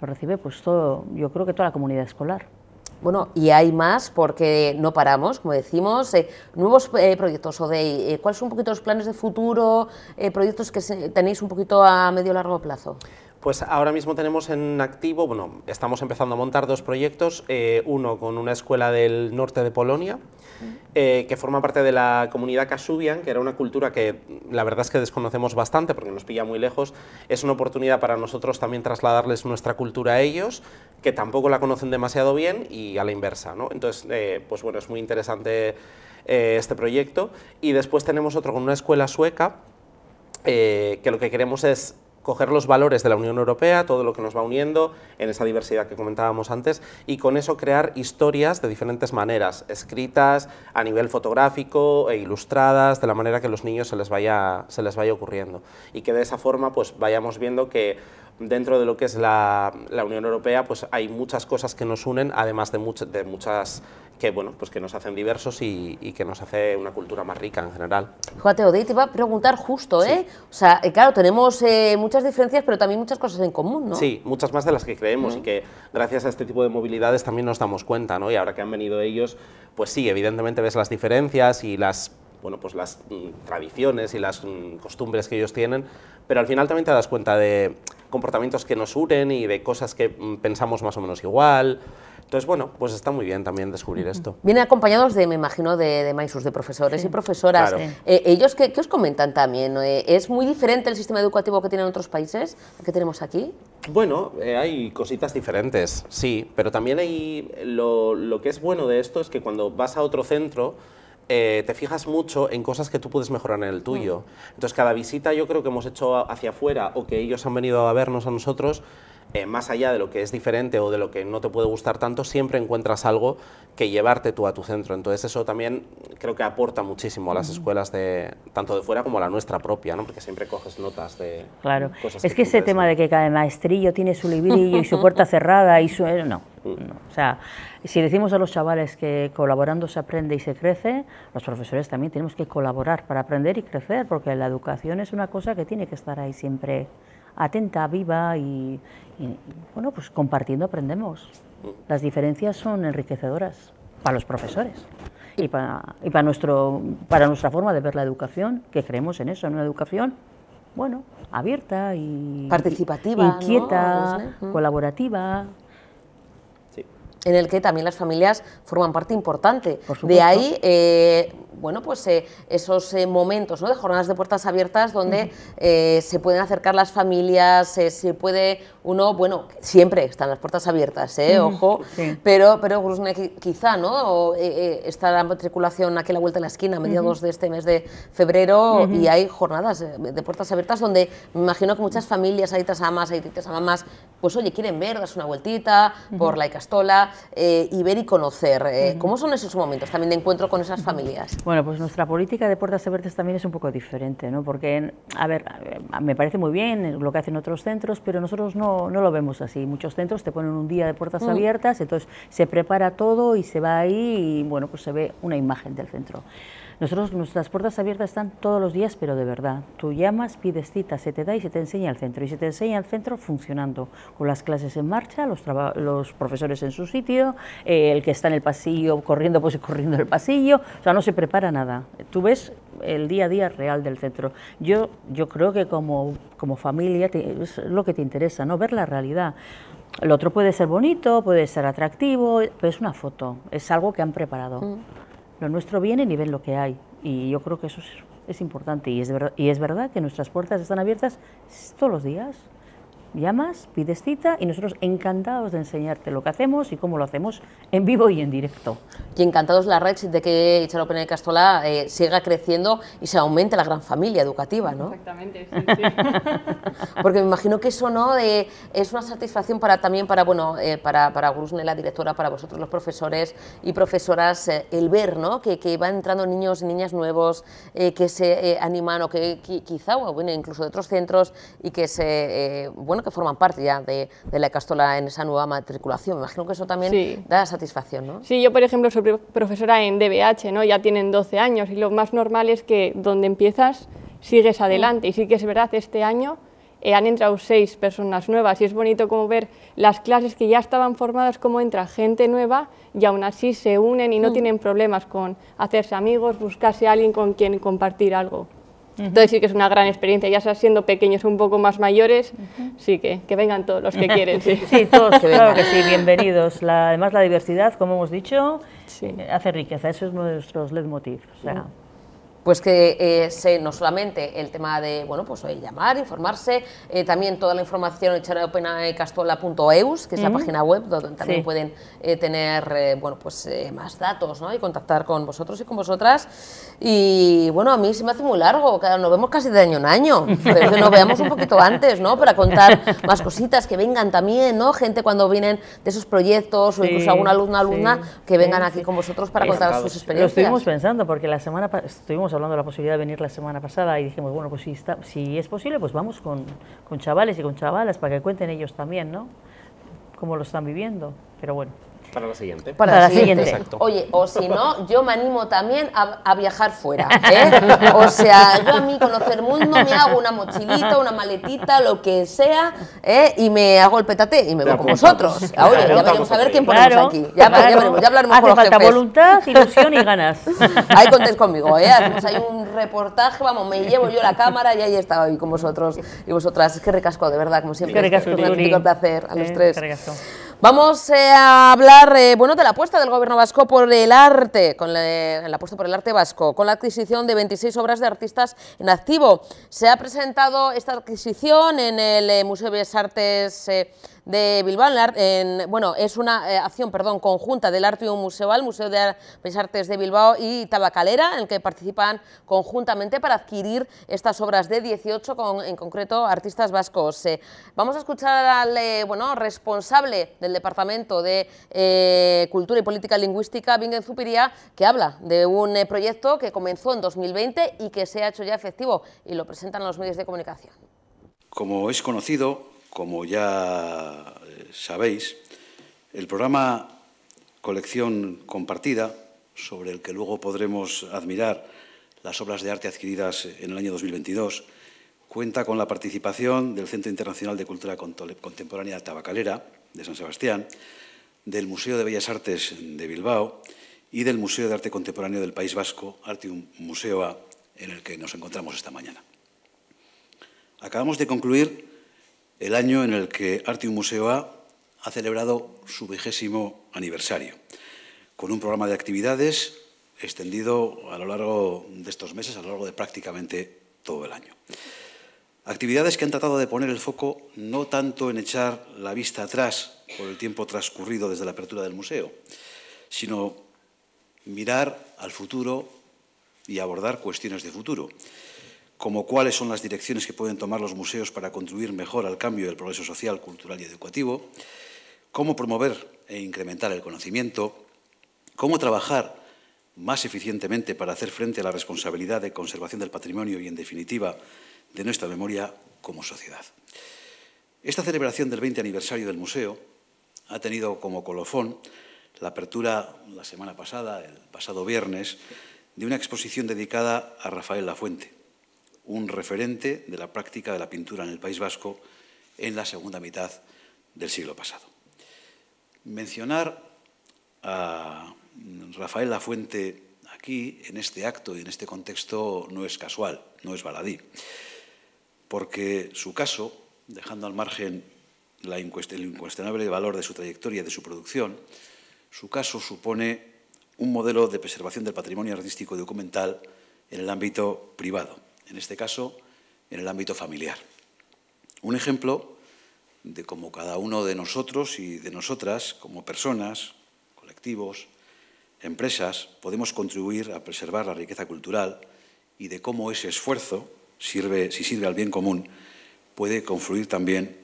lo recibe pues todo, yo creo que toda la comunidad escolar. Bueno, y hay más porque no paramos, como decimos. Eh, nuevos eh, proyectos, ODEI, eh, ¿cuáles son un poquito los planes de futuro, proyectos que tenéis un poquito a medio largo plazo? Pues ahora mismo tenemos en activo, bueno, estamos empezando a montar dos proyectos, eh, uno con una escuela del norte de Polonia, eh, que forma parte de la comunidad kasubian, que era una cultura que la verdad es que desconocemos bastante porque nos pilla muy lejos, es una oportunidad para nosotros también trasladarles nuestra cultura a ellos, que tampoco la conocen demasiado bien y a la inversa, ¿no? Entonces, eh, pues bueno, es muy interesante este proyecto. Y después tenemos otro con una escuela sueca, que lo que queremos es coger los valores de la Unión Europea, todo lo que nos va uniendo en esa diversidad que comentábamos antes, y con eso crear historias de diferentes maneras, escritas, a nivel fotográfico e ilustradas, de la manera que a los niños se les vaya, se les vaya ocurriendo. Y que de esa forma pues, vayamos viendo que dentro de lo que es la, la, Unión Europea, pues hay muchas cosas que nos unen, además de, de muchas que, bueno, pues que nos hacen diversos y, que nos hace una cultura más rica en general. Juate Odey te iba a preguntar justo, ¿eh? O sea, eh, claro, tenemos eh, muchas diferencias, pero también muchas cosas en común, ¿no? Sí, muchas más de las que creemos y mm. que gracias a este tipo de movilidades también nos damos cuenta, ¿no? Y ahora que han venido ellos, pues sí, evidentemente ves las diferencias y las bueno, pues las mm, tradiciones y las mm, costumbres que ellos tienen, pero al final también te das cuenta de comportamientos que nos unen y de cosas que mm, pensamos más o menos igual. Entonces, bueno, pues está muy bien también descubrir esto. Vienen acompañados de, me imagino, de, maestros, de profesores y profesoras. Eh, ¿Ellos qué, os comentan también? Eh, ¿Es muy diferente el sistema educativo que tienen otros países que tenemos aquí? Bueno, eh, hay cositas diferentes, sí, pero también hay lo, lo que es bueno de esto es que cuando vas a otro centro, eh, te fijas mucho en cosas que tú puedes mejorar en el tuyo. Mm. Entonces, cada visita yo creo que hemos hecho hacia afuera o que ellos han venido a vernos a nosotros, eh, más allá de lo que es diferente o de lo que no te puede gustar tanto, siempre encuentras algo que llevarte tú a tu centro. Entonces eso también creo que aporta muchísimo a las mm. escuelas, de, tanto de fuera como a la nuestra propia, ¿no? porque siempre coges notas de claro. es que, ese tema de que cada maestrillo tiene su librillo y su puerta cerrada y su... Eh, no, mm. no. o sea, si decimos a los chavales que colaborando se aprende y se crece, los profesores también tenemos que colaborar para aprender y crecer, porque la educación es una cosa que tiene que estar ahí siempre atenta, viva y, bueno, pues compartiendo aprendemos. Las diferencias son enriquecedoras para los profesores y para, para, nuestro, para nuestra forma de ver la educación, que creemos en eso, en una educación bueno, abierta y participativa, inquieta, colaborativa, en el que también las familias forman parte importante. De ahí, eh, bueno, pues eh, esos eh, momentos ¿no? de jornadas de puertas abiertas donde se pueden acercar las familias, se puede uno, bueno, siempre están las puertas abiertas, ¿eh? Mm, ojo, pero, pero quizá, ¿no? Eh, eh, está la matriculación aquí a la vuelta de la esquina a mediados de este mes de febrero y hay jornadas eh, de puertas abiertas donde me imagino que muchas familias, aditas amas, tras a mamás, pues oye, quieren ver, darse una vueltita por la Icastola y ver y conocer. ¿Cómo son esos momentos también de encuentro con esas familias? Bueno, pues nuestra política de puertas abiertas también es un poco diferente, ¿no? Porque, a ver, me parece muy bien lo que hacen otros centros, pero nosotros no no, lo vemos así. Muchos centros te ponen un día de puertas mm. abiertas, entonces se prepara todo y se va ahí y bueno, pues se ve una imagen del centro. Nosotros, nuestras puertas abiertas están todos los días, pero de verdad. Tú llamas, pides cita, se te da y se te enseña el centro. Y se te enseña el centro funcionando, con las clases en marcha, los, profesores en su sitio, eh, el que está en el pasillo corriendo, pues corriendo el pasillo. O sea, no se prepara nada. Tú ves el día a día real del centro. Yo, yo creo que como, como familia es lo que te interesa, ¿no? Ver la realidad. Lo otro puede ser bonito, puede ser atractivo, pero es una foto, es algo que han preparado. Mm. Lo nuestro viene y ven lo que hay. Y yo creo que eso es, importante. Y es, y es verdad que nuestras puertas están abiertas todos los días llamas, pides cita y nosotros encantados de enseñarte lo que hacemos y cómo lo hacemos en vivo y en directo. Y encantados la red de que Charopen de Castola eh, siga creciendo y se aumente la gran familia educativa, ¿no? Exactamente, sí, sí. Porque me imagino que eso no es una satisfacción para también para bueno eh, para, para la directora, para vosotros los profesores y profesoras, eh, el ver ¿no? que, que van entrando niños y niñas nuevos que se animan o que, quizá, o bueno, incluso de otros centros y que se bueno que forman parte ya de, la Castola en esa nueva matriculación. Me imagino que eso también da satisfacción, ¿no? Sí, yo por ejemplo soy profesora en DBH, ¿no? Ya tienen 12 años y lo más normal es que donde empiezas sigues adelante. Y sí que es verdad, este año eh, han entrado seis personas nuevas y es bonito como ver las clases que ya estaban formadas, como entra gente nueva y aún así se unen y no mm. tienen problemas con hacerse amigos, buscarse a alguien con quien compartir algo. Entonces sí que es una gran experiencia, ya sea siendo pequeños un poco más mayores, sí que, que vengan todos los que quieren. Sí, todos, claro que sí, bienvenidos. además la diversidad, como hemos dicho, eh, hace riqueza, eso es nuestro leitmotiv. O pues que eh, no solamente el tema de, bueno, pues llamar, informarse, eh, también toda la información echar en charopenacastola.eus, que es la página web donde también pueden eh, tener, eh, bueno, pues más datos, ¿no? Y contactar con vosotros y con vosotras. Y bueno, a mí se me hace muy largo, nos vemos casi de año en año, pero que nos veamos un poquito antes, ¿no? Para contar más cositas, que vengan también, ¿no? Gente cuando vienen de esos proyectos o incluso alguna alumna, alumna, que vengan aquí con vosotros para contar sus experiencias. Lo estuvimos pensando, porque la semana estuvimos hablando de la posibilidad de venir la semana pasada y dijimos, bueno, pues si, está, si es posible, pues vamos con, con chavales y con chavalas para que cuenten ellos también, ¿no? Cómo lo están viviendo, pero bueno. Para la siguiente. Para, la siguiente. Oye, o si no, yo me animo también a, viajar fuera. ¿eh? O sea, yo a mí conocer mundo me hago una mochilita, una maletita, lo que sea, ¿eh? y me hago el petate y me voy con vosotros. Ahora, ya veremos a ver quién ponemos claro, aquí. Ya, ya, ya hablaremos Hace falta voluntad, ilusión y ganas. Ahí contéis conmigo, ¿eh? Hacemos ahí un reportaje, vamos, me llevo yo la cámara y ahí estaba ahí con vosotros y vosotras. Es que recasco, de verdad, como siempre. recasco, es un placer a los tres. Vamos eh, a hablar eh, bueno, de la apuesta del Gobierno vasco por el arte, con la, apuesta por el arte vasco, con la adquisición de 26 obras de artistas en activo. Se ha presentado esta adquisición en el eh, Museo de Artes de Bilbao, en, bueno, es una eh, acción perdón, conjunta del Artium un Museo de Artes de Bilbao y Tabacalera, en el que participan conjuntamente para adquirir estas obras de 18, en concreto artistas vascos. Eh, vamos a escuchar al eh, bueno, responsable del Departamento de Cultura y Política Lingüística, Bingen Zupiría, que habla de un proyecto que comenzó en 2020 y que se ha hecho ya efectivo y lo presentan los medios de comunicación. Como es conocido, como ya eh, sabéis, el programa Colección Compartida, sobre el que luego podremos admirar las obras de arte adquiridas en el año 2022, cuenta con la participación del Centro Internacional de Cultura Contemporánea Tabacalera de San Sebastián, del Museo de Bellas Artes de Bilbao y del Museo de Arte Contemporáneo del País Vasco, Artium Museo A, en el que nos encontramos esta mañana. Acabamos de concluir el año en el que Artium Museo A ha celebrado su vigésimo aniversario, con un programa de actividades extendido a lo largo de estos meses, a lo largo de prácticamente todo el año. Actividades que han tratado de poner el foco no tanto en echar la vista atrás por el tiempo transcurrido desde la apertura del museo, sino mirar al futuro y abordar cuestiones de futuro como cuáles son las direcciones que pueden tomar los museos para contribuir mejor al cambio del progreso social, cultural y educativo, cómo promover e incrementar el conocimiento, cómo trabajar más eficientemente para hacer frente a la responsabilidad de conservación del patrimonio y, en definitiva, de nuestra memoria como sociedad. Esta celebración del 20 aniversario del museo ha tenido como colofón la apertura la semana pasada, el pasado viernes, de una exposición dedicada a Rafael Lafuente un referente de la práctica de la pintura en el País Vasco en la segunda mitad del siglo pasado. Mencionar a Rafael Lafuente aquí, en este acto y en este contexto, no es casual, no es baladí, porque su caso, dejando al margen el incuestionable valor de su trayectoria y de su producción, su caso supone un modelo de preservación del patrimonio artístico y documental en el ámbito privado en este caso en el ámbito familiar. Un ejemplo de cómo cada uno de nosotros y de nosotras, como personas, colectivos, empresas, podemos contribuir a preservar la riqueza cultural y de cómo ese esfuerzo, sirve, si sirve al bien común, puede confluir también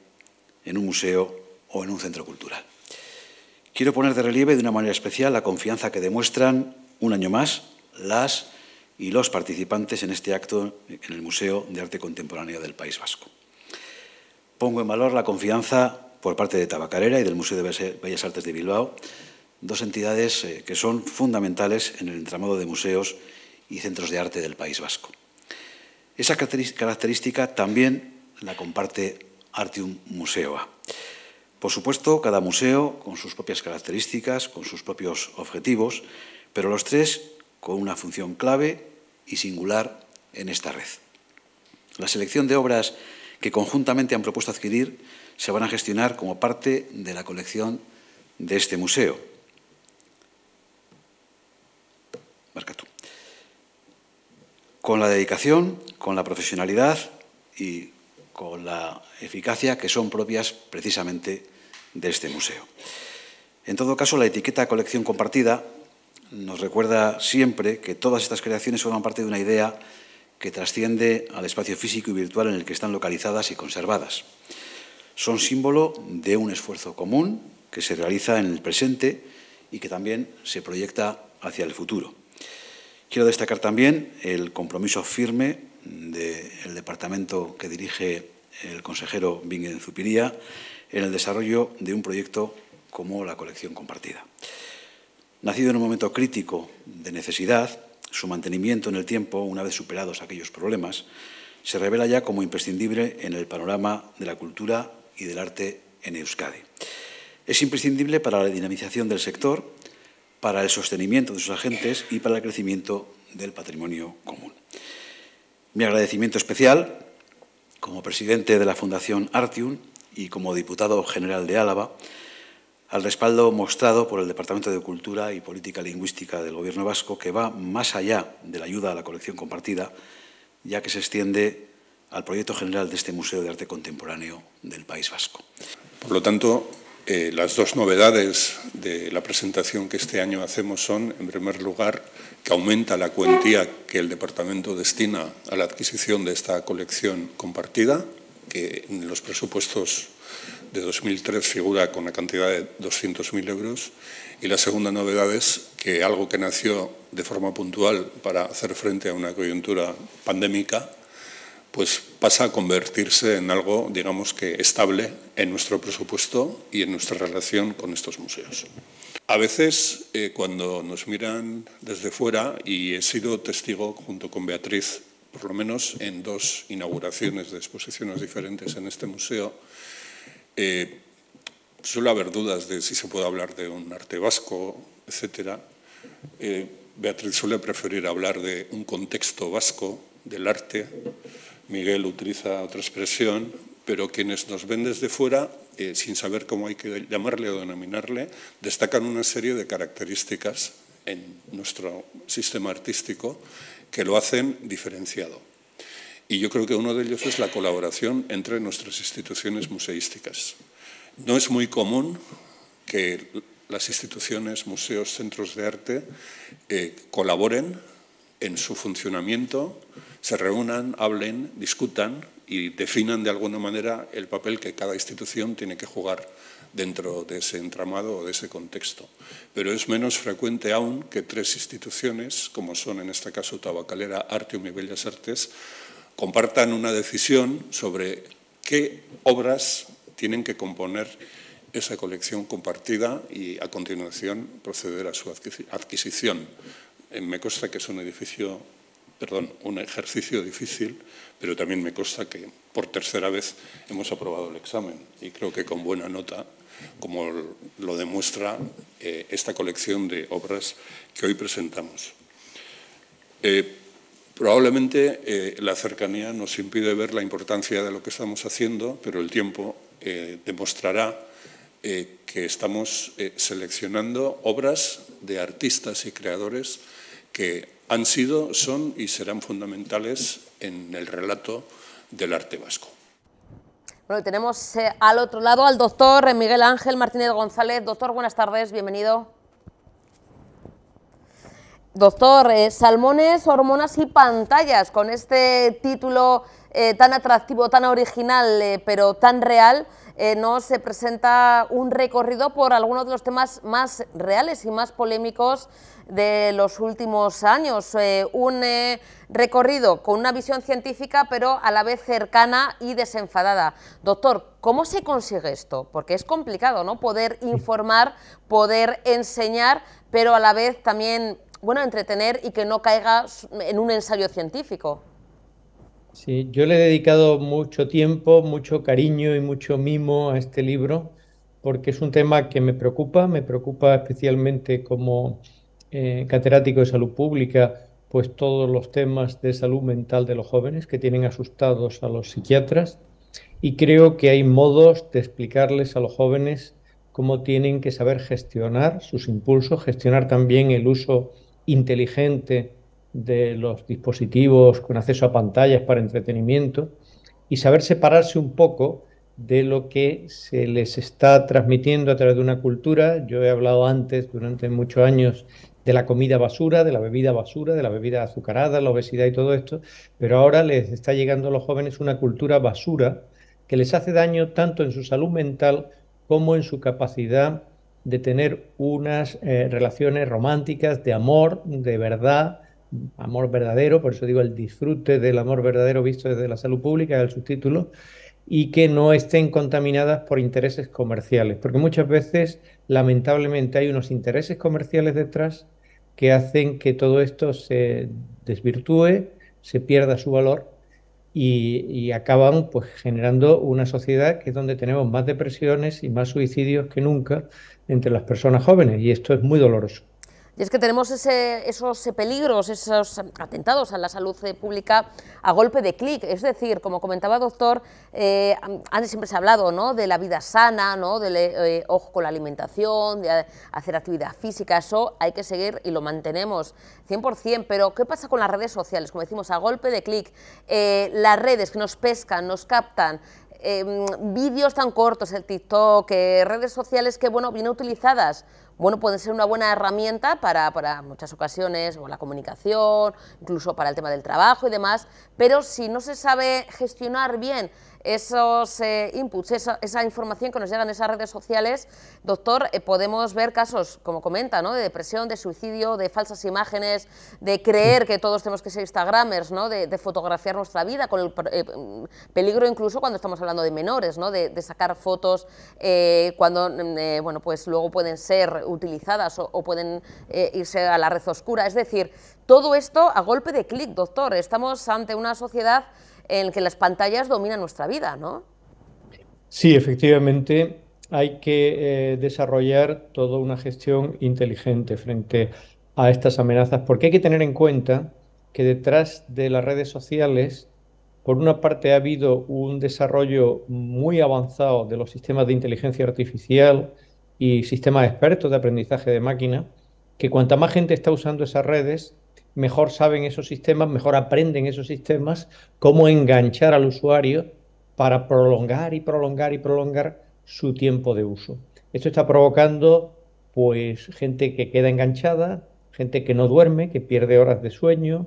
en un museo o en un centro cultural. Quiero poner de relieve de una manera especial la confianza que demuestran un año más las y los participantes en este acto en el Museo de Arte Contemporáneo del País Vasco. Pongo en valor la confianza por parte de Tabacarera y del Museo de Bellas Artes de Bilbao, dos entidades eh, que son fundamentales en el entramado de museos y centros de arte del País Vasco. Esa característica también la comparte Artium A. Por supuesto, cada museo con sus propias características, con sus propios objetivos, pero los tres con una función clave y singular en esta red. La selección de obras que conjuntamente han propuesto adquirir se van a gestionar como parte de la colección de este museo. Marca tú. Con la dedicación, con la profesionalidad y con la eficacia que son propias precisamente de este museo. En todo caso, la etiqueta colección compartida nos recuerda siempre que todas estas creaciones forman parte de una idea que trasciende al espacio físico y virtual en el que están localizadas y conservadas. Son símbolo de un esfuerzo común que se realiza en el presente y que también se proyecta hacia el futuro. Quiero destacar también el compromiso firme del departamento que dirige el consejero Bingen Zupiría en el desarrollo de un proyecto como la colección compartida. Nacido en un momento crítico de necesidad, su mantenimiento en el tiempo, una vez superados aquellos problemas, se revela ya como imprescindible en el panorama de la cultura y del arte en Euskadi. Es imprescindible para la dinamización del sector, para el sostenimiento de sus agentes y para el crecimiento del patrimonio común. Mi agradecimiento especial, como presidente de la Fundación Artium y como diputado general de Álava, al respaldo mostrado por el Departamento de Cultura y Política Lingüística del Gobierno vasco, que va más allá de la ayuda a la colección compartida, ya que se extiende al proyecto general de este Museo de Arte Contemporáneo del País Vasco. Por lo tanto, eh, las dos novedades de la presentación que este año hacemos son, en primer lugar, que aumenta la cuantía que el Departamento destina a la adquisición de esta colección compartida, que en los presupuestos de 2003 figura con la cantidad de 200.000 euros. Y la segunda novedad es que algo que nació de forma puntual para hacer frente a una coyuntura pandémica, pues pasa a convertirse en algo, digamos que estable en nuestro presupuesto y en nuestra relación con estos museos. A veces, eh, cuando nos miran desde fuera, y he sido testigo junto con Beatriz, por lo menos en dos inauguraciones de exposiciones diferentes en este museo, eh, suele haber dudas de si se puede hablar de un arte vasco, etc. Eh, Beatriz suele preferir hablar de un contexto vasco del arte. Miguel utiliza otra expresión, pero quienes nos ven desde fuera, eh, sin saber cómo hay que llamarle o denominarle, destacan una serie de características en nuestro sistema artístico que lo hacen diferenciado. Y yo creo que uno de ellos es la colaboración entre nuestras instituciones museísticas. No es muy común que las instituciones, museos, centros de arte eh, colaboren en su funcionamiento, se reúnan, hablen, discutan y definan de alguna manera el papel que cada institución tiene que jugar dentro de ese entramado o de ese contexto. Pero es menos frecuente aún que tres instituciones, como son en este caso Tabacalera, Artium y Bellas Artes, compartan una decisión sobre qué obras tienen que componer esa colección compartida y a continuación proceder a su adquisición. Eh, me consta que es un edificio, perdón, un ejercicio difícil, pero también me consta que por tercera vez hemos aprobado el examen y creo que con buena nota, como lo demuestra eh, esta colección de obras que hoy presentamos. Eh, Probablemente eh, la cercanía nos impide ver la importancia de lo que estamos haciendo, pero el tiempo eh, demostrará eh, que estamos seleccionando obras de artistas y creadores que han sido, son y serán fundamentales en el relato del arte vasco. Bueno, tenemos al otro lado al doctor Miguel Ángel Martínez González. Doctor, buenas tardes, bienvenido. Doctor, eh, salmones, hormonas y pantallas, con este título eh, tan atractivo, tan original, eh, pero tan real, nos se presenta un recorrido por algunos de los temas más reales y más polémicos de los últimos años. un recorrido con una visión científica, pero a la vez cercana y desenfadada. Doctor, ¿cómo se consigue esto? Porque es complicado, ¿no? Poder informar, poder enseñar, pero a la vez también bueno, entretener y que no caiga en un ensayo científico. Sí, yo le he dedicado mucho tiempo, mucho cariño y mucho mimo a este libro, porque es un tema que me preocupa, me preocupa especialmente como eh, catedrático de salud pública, pues todos los temas de salud mental de los jóvenes que tienen asustados a los psiquiatras y creo que hay modos de explicarles a los jóvenes cómo tienen que saber gestionar sus impulsos, gestionar también el uso inteligente de los dispositivos con acceso a pantallas para entretenimiento y saber separarse un poco de lo que se les está transmitiendo a través de una cultura. Yo he hablado antes, durante muchos años, de la comida basura, de la bebida basura, de la bebida azucarada, la obesidad y todo esto, pero ahora les está llegando a los jóvenes una cultura basura que les hace daño tanto en su salud mental como en su capacidad de tener unas eh, relaciones románticas de amor, de verdad, amor verdadero, por eso digo el disfrute del amor verdadero visto desde la salud pública, el subtítulo, y que no estén contaminadas por intereses comerciales, porque muchas veces lamentablemente hay unos intereses comerciales detrás que hacen que todo esto se desvirtúe, se pierda su valor y, y, acaban pues generando una sociedad que es donde tenemos más depresiones y más suicidios que nunca entre las personas jóvenes y esto es muy doloroso. Y es que tenemos esos eh, peligros, esos atentados a la salud eh, pública a golpe de clic. Es decir, como comentaba doctor, eh, antes siempre se ha hablado ¿no? de la vida sana, ¿no? del ojo con la alimentación, de hacer actividad física. Eso hay que seguir y lo mantenemos 100%. Pero ¿qué pasa con las redes sociales? Como decimos, a golpe de clic. las redes que nos pescan, nos captan, Em, vídeos tan cortos, el TikTok, eh, redes sociales que, bueno, bien utilizadas, bueno, pueden ser una buena herramienta para, para, muchas ocasiones, o la comunicación, incluso para el tema del trabajo y demás, pero si no se sabe gestionar bien esos eh, inputs, esa, información que nos llegan esas redes sociales, doctor, eh, podemos ver casos, como comenta, ¿no? de depresión, de suicidio, de falsas imágenes, de creer que todos tenemos que ser Instagramers, ¿no? de, fotografiar nuestra vida, con el eh, peligro incluso cuando estamos hablando de menores, ¿no? de, sacar fotos cuando mm, bueno, pues luego pueden ser utilizadas o pueden irse a la red oscura. Es decir, todo esto a golpe de clic, doctor. Estamos ante una sociedad en el que las pantallas dominan nuestra vida, ¿no? Sí, efectivamente, hay que eh, desarrollar toda una gestión inteligente frente a estas amenazas, porque hay que tener en cuenta que detrás de las redes sociales, por una parte ha habido un desarrollo muy avanzado de los sistemas de inteligencia artificial y sistemas expertos de aprendizaje de máquina, que cuanta más gente está usando esas redes, mejor saben esos sistemas, mejor aprenden esos sistemas, cómo enganchar al usuario para prolongar y prolongar y prolongar su tiempo de uso. Esto está provocando pues gente que queda enganchada, gente que no duerme, que pierde horas de sueño,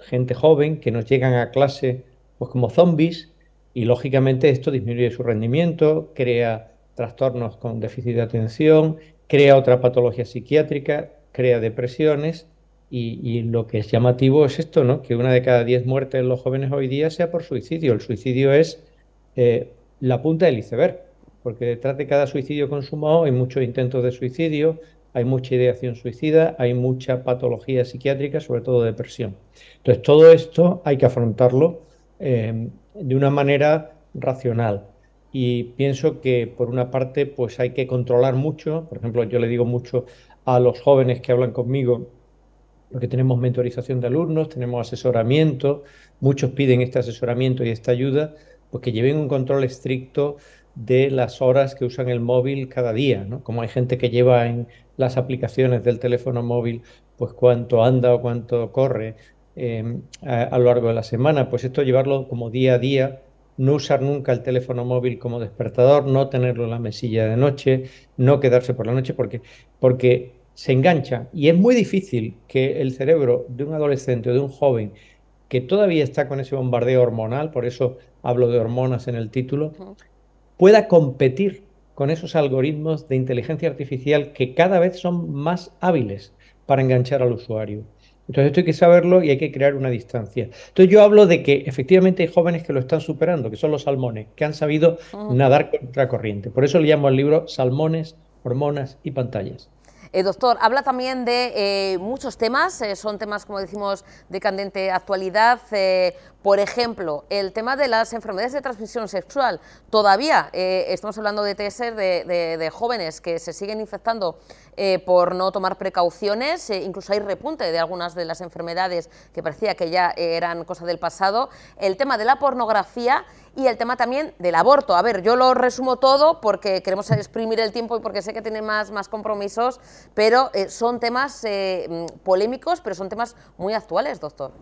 gente joven que nos llegan a clase pues como zombies y lógicamente esto disminuye su rendimiento, crea trastornos con déficit de atención, crea otra patología psiquiátrica, crea depresiones y, lo que es llamativo es esto, ¿no? Que una de cada diez muertes en los jóvenes hoy día sea por suicidio. El suicidio es eh, la punta del iceberg, porque detrás de cada suicidio consumado hay muchos intentos de suicidio, hay mucha ideación suicida, hay mucha patología psiquiátrica, sobre todo depresión. Entonces, todo esto hay que afrontarlo eh, de una manera racional. Y pienso que, por una parte, pues hay que controlar mucho. Por ejemplo, yo le digo mucho a los jóvenes que hablan conmigo porque tenemos mentorización de alumnos, tenemos asesoramiento, muchos piden este asesoramiento y esta ayuda, porque pues lleven un control estricto de las horas que usan el móvil cada día, ¿no? Como hay gente que lleva en las aplicaciones del teléfono móvil, pues cuánto anda o cuánto corre em, a, a lo largo de la semana, pues esto llevarlo como día a día, no usar nunca el teléfono móvil como despertador, no tenerlo en la mesilla de noche, no quedarse por la noche, porque, porque se engancha, y es muy difícil que el cerebro de un adolescente o de un joven que todavía está con ese bombardeo hormonal, por eso hablo de hormonas en el título, pueda competir con esos algoritmos de inteligencia artificial que cada vez son más hábiles para enganchar al usuario. Entonces esto hay que saberlo y hay que crear una distancia. Entonces yo hablo de que efectivamente hay jóvenes que lo están superando, que son los salmones, que han sabido nadar contra corriente. Por eso le llamo al libro Salmones, Hormonas y Pantallas. Eh, doctor, habla también de eh, muchos temas, eh, son temas, como decimos, de candente actualidad, por ejemplo, el tema de las enfermedades de transmisión sexual. Todavía eh, estamos hablando de TSE de, jóvenes que se siguen infectando eh, por no tomar precauciones. Eh, incluso hay repunte de algunas de las enfermedades que parecía que ya eran cosa del pasado. El tema de la pornografía y el tema también del aborto. A ver, yo lo resumo todo porque queremos exprimir el tiempo y porque sé que tiene más, más compromisos, pero son temas mm, polémicos, pero son temas muy actuales, doctor.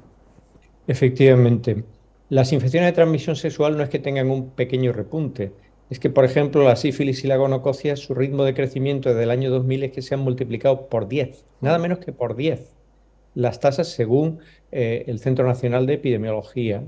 Efectivamente. Las infecciones de transmisión sexual no es que tengan un pequeño repunte, es que, por ejemplo, la sífilis y la gonococia, su ritmo de crecimiento desde el año 2000 es que se han multiplicado por 10, nada menos que por 10 las tasas según eh, el Centro Nacional de Epidemiología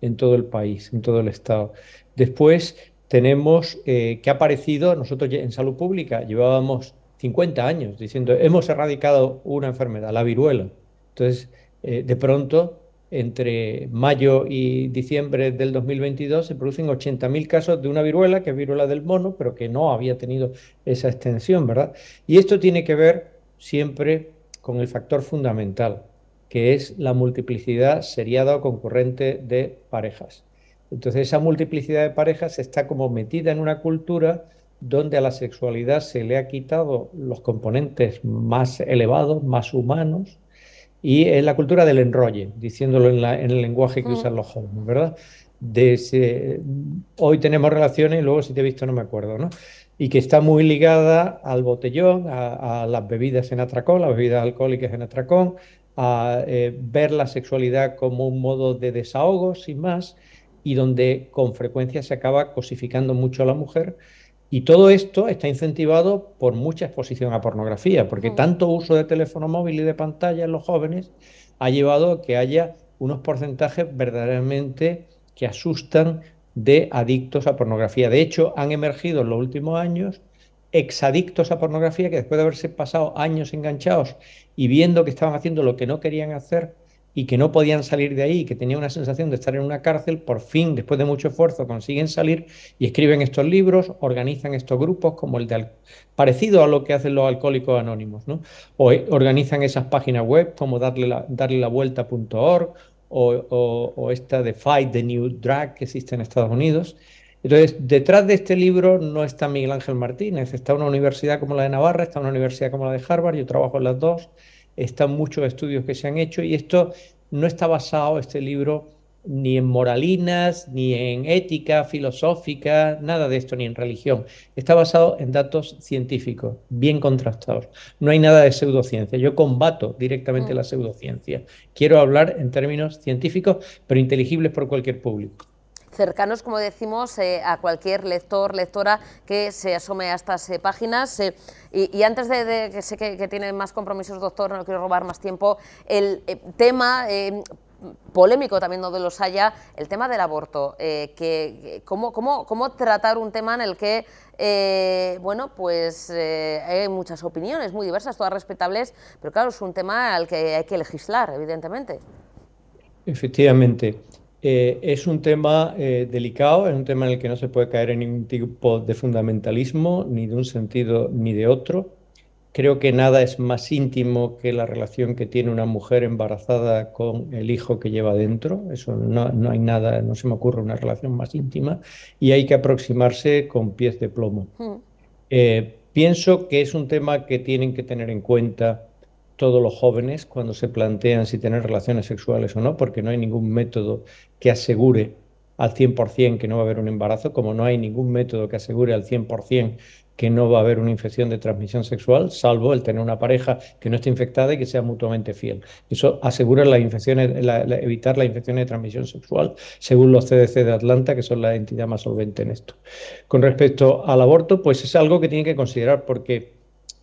en todo el país, en todo el estado. Después tenemos eh, que ha aparecido, nosotros en salud pública llevábamos 50 años diciendo, hemos erradicado una enfermedad, la viruela. Entonces, eh, de pronto entre mayo y diciembre del 2022 se producen 80.000 casos de una viruela, que es viruela del mono, pero que no había tenido esa extensión, ¿verdad? Y esto tiene que ver siempre con el factor fundamental, que es la multiplicidad seriada o concurrente de parejas. Entonces esa multiplicidad de parejas está como metida en una cultura donde a la sexualidad se le ha quitado los componentes más elevados, más humanos, y es eh, la cultura del enrolle, diciéndolo en, el lenguaje que usan mm. los jóvenes, ¿verdad? Mm, hoy tenemos relaciones, y luego si te he visto no me acuerdo, ¿no? Y que está muy ligada al botellón, a, las bebidas en atracón, las bebidas alcohólicas en atracón, a eh, ver la sexualidad como un modo de desahogo, sin más, y donde con frecuencia se acaba cosificando mucho a la mujer y todo esto está incentivado por mucha exposición a pornografía, porque mm. tanto uso de teléfono móvil y de pantalla en los jóvenes ha llevado a que haya unos porcentajes verdaderamente que asustan de adictos a pornografía. De hecho, han emergido en los últimos años exadictos a pornografía que después de haberse pasado años enganchados y viendo que estaban haciendo lo que no querían hacer, y que no podían salir de ahí, que tenían una sensación de estar en una cárcel, por fin, después de mucho esfuerzo, consiguen salir y escriben estos libros, organizan estos grupos como el de parecido a lo que hacen los alcohólicos anónimos, ¿no? O eh, organizan esas páginas web como darle la, darle la vuelta.org o, o, o esta de Fight the New Drug que existe en Estados Unidos. Entonces, detrás de este libro no está Miguel Ángel Martínez, está una universidad como la de Navarra, está una universidad como la de Harvard, yo trabajo en las dos, están muchos estudios que se han hecho y esto no está basado, este libro, ni en moralinas, ni en ética filosófica, nada de esto, ni en religión. Está basado en datos científicos, bien contrastados. No hay nada de pseudociencia. Yo combato directamente mm. la pseudociencia. Quiero hablar en términos científicos, pero inteligibles por cualquier público cercanos, como decimos, eh, a cualquier lector, lectora que se asome a estas eh, páginas. Eh, y, antes de, que sé que, tiene más compromisos, doctor, no quiero robar más tiempo, el tema polémico también donde los haya, el tema del aborto, que, cómo, cómo, tratar un tema en el que, bueno, pues hay muchas opiniones muy diversas, todas respetables, pero claro, es un tema al que hay que legislar, evidentemente. Efectivamente. Eh, es un tema eh, delicado, es un tema en el que no se puede caer en ningún tipo de fundamentalismo, ni de un sentido ni de otro. Creo que nada es más íntimo que la relación que tiene una mujer embarazada con el hijo que lleva dentro. Eso no, hay nada, no se me ocurre una relación más íntima y hay que aproximarse con pies de plomo. Hmm. Eh, pienso que es un tema que tienen que tener en cuenta todos los jóvenes cuando se plantean si tener relaciones sexuales o no, porque no hay ningún método que asegure al 100% que no va a haber un embarazo, como no hay ningún método que asegure al 100% que no va a haber una infección de transmisión sexual, salvo el tener una pareja que no esté infectada y que sea mutuamente fiel. Eso asegura las infecciones, la, la, evitar las infecciones de transmisión sexual, según los CDC de Atlanta, que son la entidad más solvente en esto. Con respecto al aborto, pues es algo que tienen que considerar porque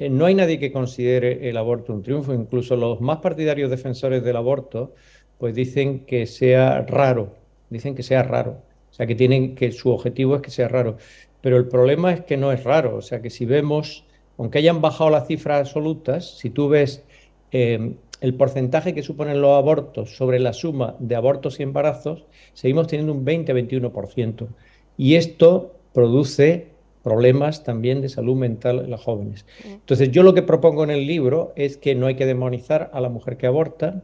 eh, no hay nadie que considere el aborto un triunfo, incluso los más partidarios defensores del aborto, pues dicen que sea raro, dicen que sea raro, o sea, que tienen que su objetivo es que sea raro, pero el problema es que no es raro, o sea, que si vemos, aunque hayan bajado las cifras absolutas, si tú ves em, el porcentaje que suponen los abortos sobre la suma de abortos y embarazos, seguimos teniendo un 20-21%. Y esto produce problemas también de salud mental en las jóvenes. Entonces, yo lo que propongo en el libro es que no hay que demonizar a la mujer que aborta,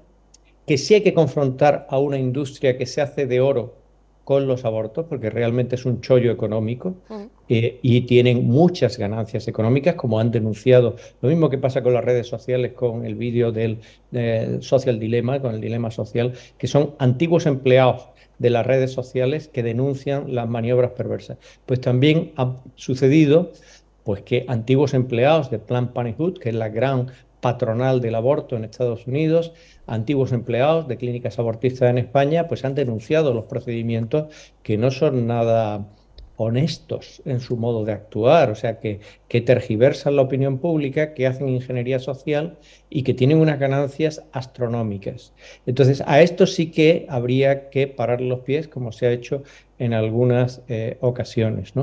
que sí hay que confrontar a una industria que se hace de oro con los abortos, porque realmente es un chollo económico eh, y tienen muchas ganancias económicas, como han denunciado. Lo mismo que pasa con las redes sociales, con el vídeo del eh, Social Dilema, con el dilema social, que son antiguos empleados de las redes sociales que denuncian las maniobras perversas. Pues también ha sucedido pues que antiguos empleados de Planned Parenthood, que es la gran patronal del aborto en Estados Unidos, antiguos empleados de clínicas abortistas en España, pues han denunciado los procedimientos que no son nada honestos en su modo de actuar, o sea, que, tergiversan la opinión pública, que hacen ingeniería social y que tienen unas ganancias astronómicas. Entonces, a esto sí que habría que parar los pies, como se ha hecho en algunas eh, ocasiones,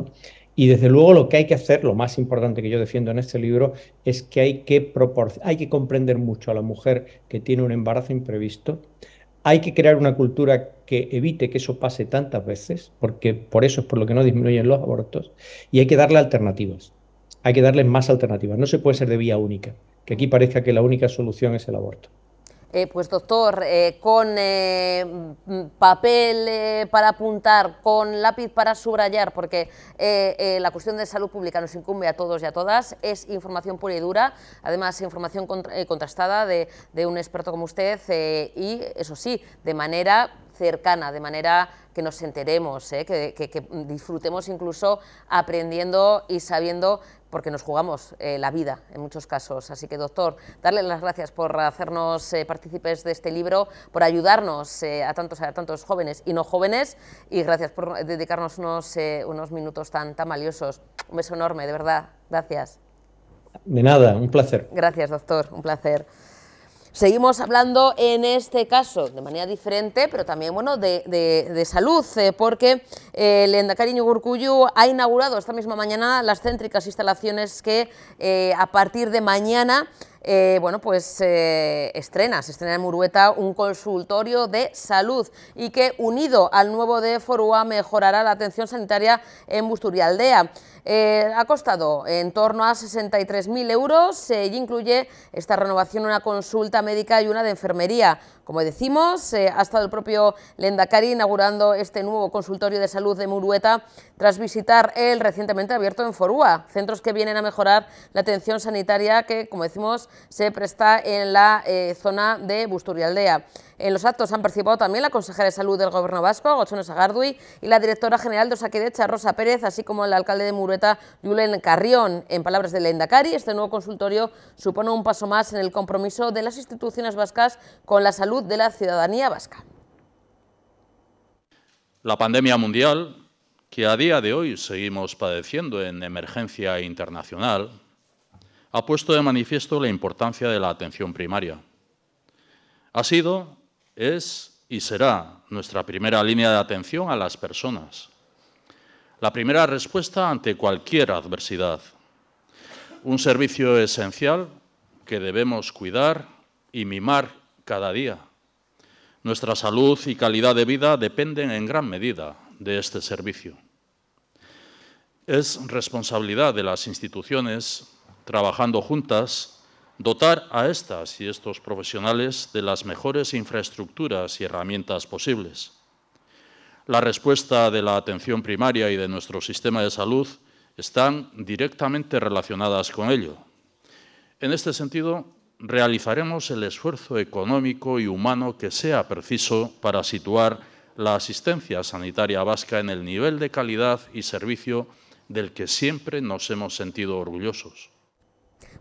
Y desde luego lo que hay que hacer, lo más importante que yo defiendo en este libro, es que hay que, hay que comprender mucho a la mujer que tiene un embarazo imprevisto, hay que crear una cultura que evite que eso pase tantas veces, porque por eso es por lo que no disminuyen los abortos, y hay que darle alternativas. Hay que darles más alternativas. No se puede ser de vía única, que aquí parezca que la única solución es el aborto. Eh, pues doctor, eh, con eh, mm, papel para apuntar, con lápiz para subrayar, porque la cuestión de salud pública nos incumbe a todos y a todas, es información pura y dura, además información contrastada de, un experto como usted y, eso sí, de manera cercana, de manera que nos enteremos, ¿eh? que, disfrutemos incluso aprendiendo y sabiendo, porque nos jugamos eh, la vida en muchos casos. Así que, doctor, darle las gracias por hacernos eh, partícipes de este libro, por ayudarnos a, tantos, a tantos jóvenes y no jóvenes, y gracias por dedicarnos unos, unos minutos tan, tan valiosos. Un beso enorme, de verdad. Gracias. De nada, un placer. Gracias, doctor, un placer. Seguimos hablando en este caso de manera diferente, pero también bueno, de, salud, eh, porque eh, el Endacariño Gurcuyu ha inaugurado esta misma mañana las céntricas instalaciones que eh, a partir de mañana eh, bueno, pues eh, estrena, se estrena en Murueta un consultorio de salud y que unido al nuevo de Forúa mejorará la atención sanitaria en Busturialdea. Aldea. Eh, ha costado en torno a 63.000 euros e incluye esta renovación una consulta médica y una de enfermería. Como decimos, eh, ha estado el propio Lendakari inaugurando este nuevo consultorio de salud de Murueta tras visitar el recientemente abierto en Forúa, centros que vienen a mejorar la atención sanitaria que, como decimos, se presta en la eh, zona de Busturialdea. En los actos han participado también la consejera de Salud del Gobierno Vasco, Gochono Sagardui, y la directora general de Osaquidecha, Rosa Pérez, así como el alcalde de Mureta, Julen Carrión. En palabras de Lenda Cari, este nuevo consultorio supone un paso más en el compromiso de las instituciones vascas con la salud de la ciudadanía vasca. La pandemia mundial, que a día de hoy seguimos padeciendo en emergencia internacional, ha puesto de manifiesto la importancia de la atención primaria. Ha sido es y será nuestra primera línea de atención a las personas. La primera respuesta ante cualquier adversidad. Un servicio esencial que debemos cuidar y mimar cada día. Nuestra salud y calidad de vida dependen en gran medida de este servicio. Es responsabilidad de las instituciones, trabajando juntas, dotar a estas y estos profesionales de las mejores infraestructuras y herramientas posibles. La respuesta de la atención primaria y de nuestro sistema de salud están directamente relacionadas con ello. En este sentido, realizaremos el esfuerzo económico y humano que sea preciso para situar la asistencia sanitaria vasca en el nivel de calidad y servicio del que siempre nos hemos sentido orgullosos.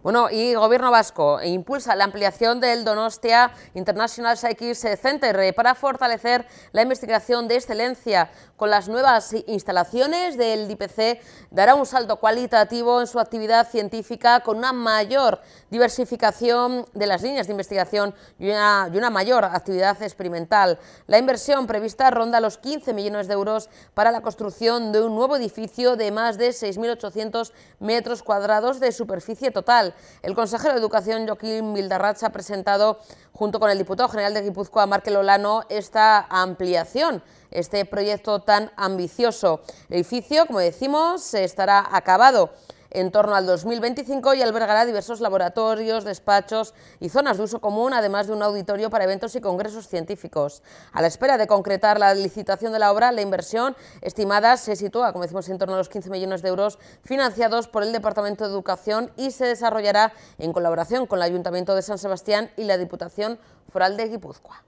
Bueno, y Gobierno Vasco impulsa la ampliación del Donostia International Science Center para fortalecer la investigación de excelencia con las nuevas instalaciones del IPC dará un salto cualitativo en su actividad científica con una mayor diversificación de las líneas de investigación y una mayor actividad experimental. La inversión prevista ronda los 15 millones de euros para la construcción de un nuevo edificio de más de 6.800 metros cuadrados de superficie total el consejero de Educación, Joaquín Vildarrach, ha presentado, junto con el diputado general de Guipúzcoa, Markel Olano, esta ampliación, este proyecto tan ambicioso. El edificio, como decimos, estará acabado en torno al 2025 y albergará diversos laboratorios, despachos y zonas de uso común, además de un auditorio para eventos y congresos científicos. A la espera de concretar la licitación de la obra, la inversión estimada se sitúa, como decimos, en torno a los 15 millones de euros financiados por el Departamento de Educación y se desarrollará en colaboración con el Ayuntamiento de San Sebastián y la Diputación Foral de Guipúzcoa.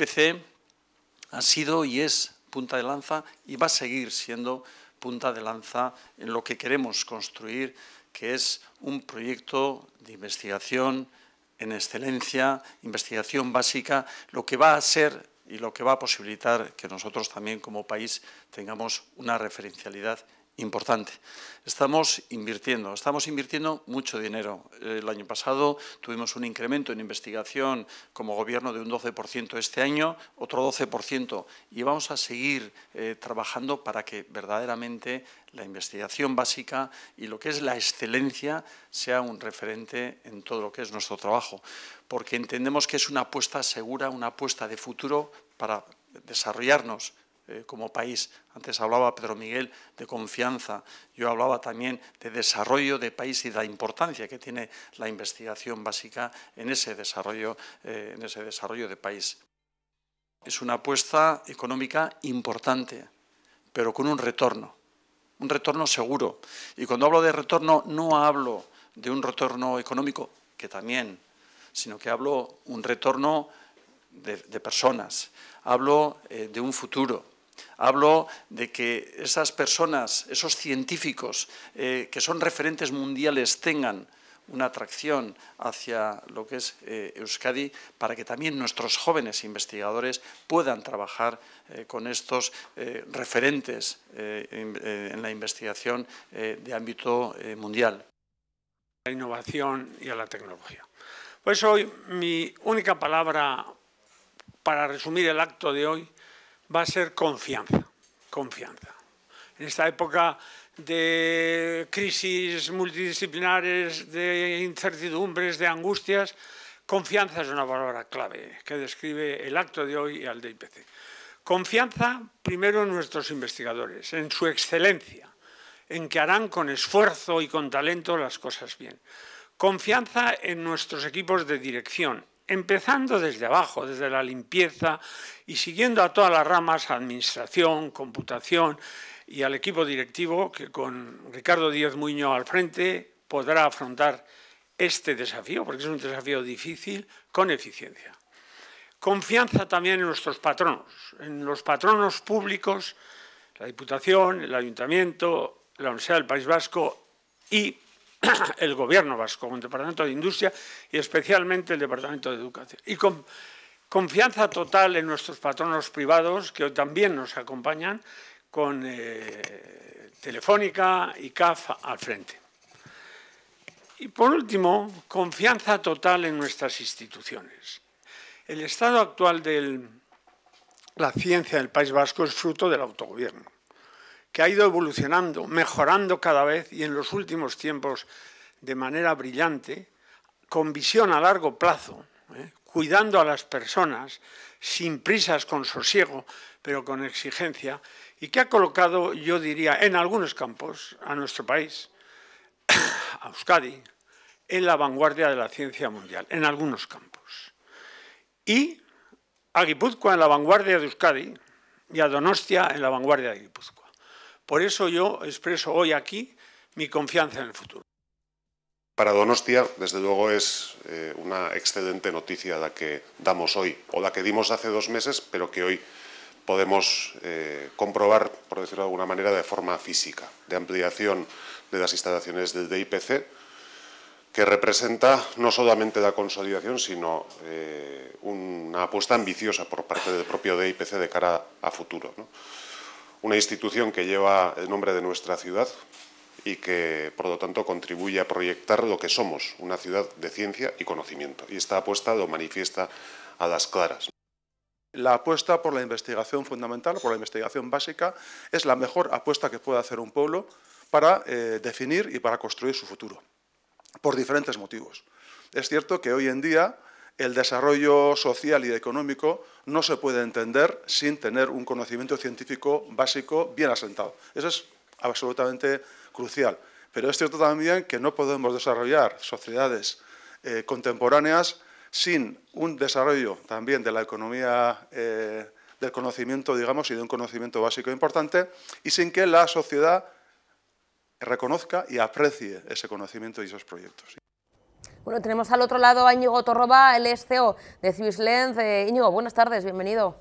PC ha sido y es punta de lanza y va a seguir siendo punta de lanza en lo que queremos construir, que es un proyecto de investigación en excelencia, investigación básica, lo que va a ser y lo que va a posibilitar que nosotros también como país tengamos una referencialidad importante. Estamos invirtiendo, estamos invirtiendo mucho dinero. El año pasado tuvimos un incremento en investigación como gobierno de un 12% este año, otro 12%, y vamos a seguir eh, trabajando para que verdaderamente la investigación básica y lo que es la excelencia sea un referente en todo lo que es nuestro trabajo, porque entendemos que es una apuesta segura, una apuesta de futuro para desarrollarnos eh, como país. Antes hablaba Pedro Miguel de confianza, yo hablaba también de desarrollo de país y de la importancia que tiene la investigación básica en ese desarrollo, eh, en ese desarrollo de país. Es una apuesta económica importante, pero con un retorno, un retorno seguro. Y cuando hablo de retorno no hablo de un retorno económico, que también, sino que hablo un retorno de, personas, hablo eh, de un futuro, Hablo de que esas personas, esos científicos eh, que son referentes mundiales tengan una atracción hacia lo que es eh, Euskadi para que también nuestros jóvenes investigadores puedan trabajar eh, con estos referentes en, la investigación de ámbito mundial. La innovación y a la tecnología. Pues hoy mi única palabra para resumir el acto de hoy va a ser confianza, confianza. En esta época de crisis multidisciplinares, de incertidumbres, de angustias, confianza es una palabra clave que describe el acto de hoy y al de IPC. Confianza primero en nuestros investigadores, en su excelencia, en que harán con esfuerzo y con talento las cosas bien. Confianza en nuestros equipos de dirección, empezando desde abajo, desde la limpieza y siguiendo a todas las ramas, administración, computación y al equipo directivo que con Ricardo Díaz Muñoz al frente podrá afrontar este desafío, porque es un desafío difícil, con eficiencia. Confianza también en nuestros patronos, en los patronos públicos, la Diputación, el Ayuntamiento, la Universidad del País Vasco y el gobierno vasco, con el Departamento de Industria y especialmente el Departamento de Educación. Y con confianza total en nuestros patronos privados, que también nos acompañan, con eh, Telefónica y CAF al frente. Y por último, confianza total en nuestras instituciones. El estado actual de la ciencia del País Vasco es fruto del autogobierno que ha ido evolucionando, mejorando cada vez y en los últimos tiempos de manera brillante, con visión a largo plazo, ¿eh? cuidando a las personas, sin prisas, con sosiego, pero con exigencia, y que ha colocado, yo diría, en algunos campos a nuestro país, a Euskadi, en la vanguardia de la ciencia mundial, en algunos campos. Y a Guipúzcoa en la vanguardia de Euskadi y a Donostia en la vanguardia de Guipúzcoa. Por eso yo expreso hoy aquí mi confianza en el futuro. Para Donostia, desde luego, es eh, una excelente noticia la que damos hoy, o la que dimos hace dos meses, pero que hoy podemos eh, comprobar, por decirlo de alguna manera, de forma física, de ampliación de las instalaciones del DIPC, que representa no solamente la consolidación, sino eh, una apuesta ambiciosa por parte del propio DIPC de cara a futuro una institución que lleva el nombre de nuestra ciudad y que, por lo tanto, contribuye a proyectar lo que somos, una ciudad de ciencia y conocimiento. Y esta apuesta lo manifiesta a las claras. La apuesta por la investigación fundamental, por la investigación básica, es la mejor apuesta que puede hacer un pueblo para eh, definir y para construir su futuro, por diferentes motivos. Es cierto que hoy en día el desarrollo social y económico no se puede entender sin tener un conocimiento científico básico bien asentado. Eso es absolutamente crucial. Pero es cierto también que no podemos desarrollar sociedades eh, contemporáneas sin un desarrollo también de la economía eh, del conocimiento, digamos, y de un conocimiento básico importante, y sin que la sociedad reconozca y aprecie ese conocimiento y esos proyectos tenemos al otro lado a Íñigo Torroba, el ex CEO de Swiss Lens. Eh, Íñigo, buenas tardes, bienvenido.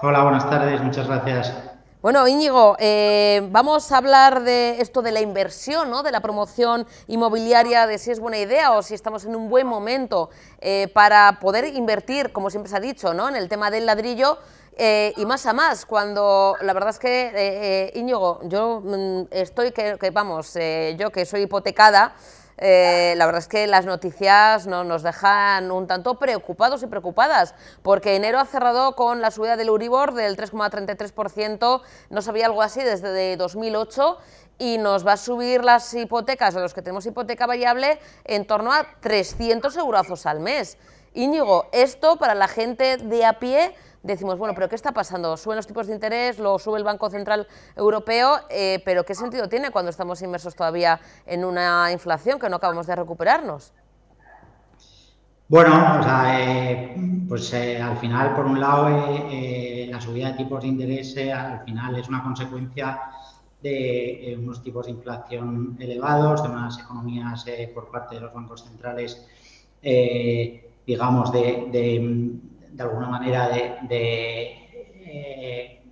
Hola, buenas tardes, muchas gracias. Bueno, Íñigo, eh, vamos a hablar de esto de la inversión, de la promoción inmobiliaria, de si es buena idea o si estamos en un buen momento eh, para poder invertir, como siempre se ha dicho, ¿no? en el tema del ladrillo, y más a más, cuando la verdad es que, Íñigo, yo mm, estoy que vamos, yo que soy hipotecada, eh, la verdad es que las noticias ¿no? nos dejan un tanto preocupados y preocupadas, porque enero ha cerrado con la subida del Uribor del 3,33%, no sabía algo así desde 2008, y nos va a subir las hipotecas a los que tenemos hipoteca variable en torno a 300 eurazos al mes. Íñigo, esto para la gente de a pie decimos, bueno, pero ¿qué está pasando? Suben los tipos de interés, lo sube el Banco Central Europeo, eh, pero ¿qué sentido tiene cuando estamos inmersos todavía en una inflación que no acabamos de recuperarnos? Bueno, eh, pues eh, al final, por un lado, la subida de tipos de interés al final es una consecuencia de unos tipos de inflación elevados, de unas economías por parte de los bancos centrales, digamos, de de alguna manera de, eh,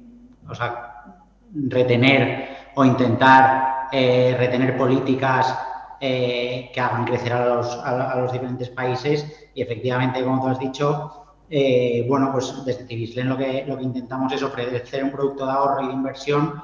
o retener o intentar eh, retener políticas eh, que hagan crecer a los, diferentes países y efectivamente, como tú has dicho, bueno, pues desde Tivislen lo que, lo que intentamos es ofrecer un producto de ahorro y de inversión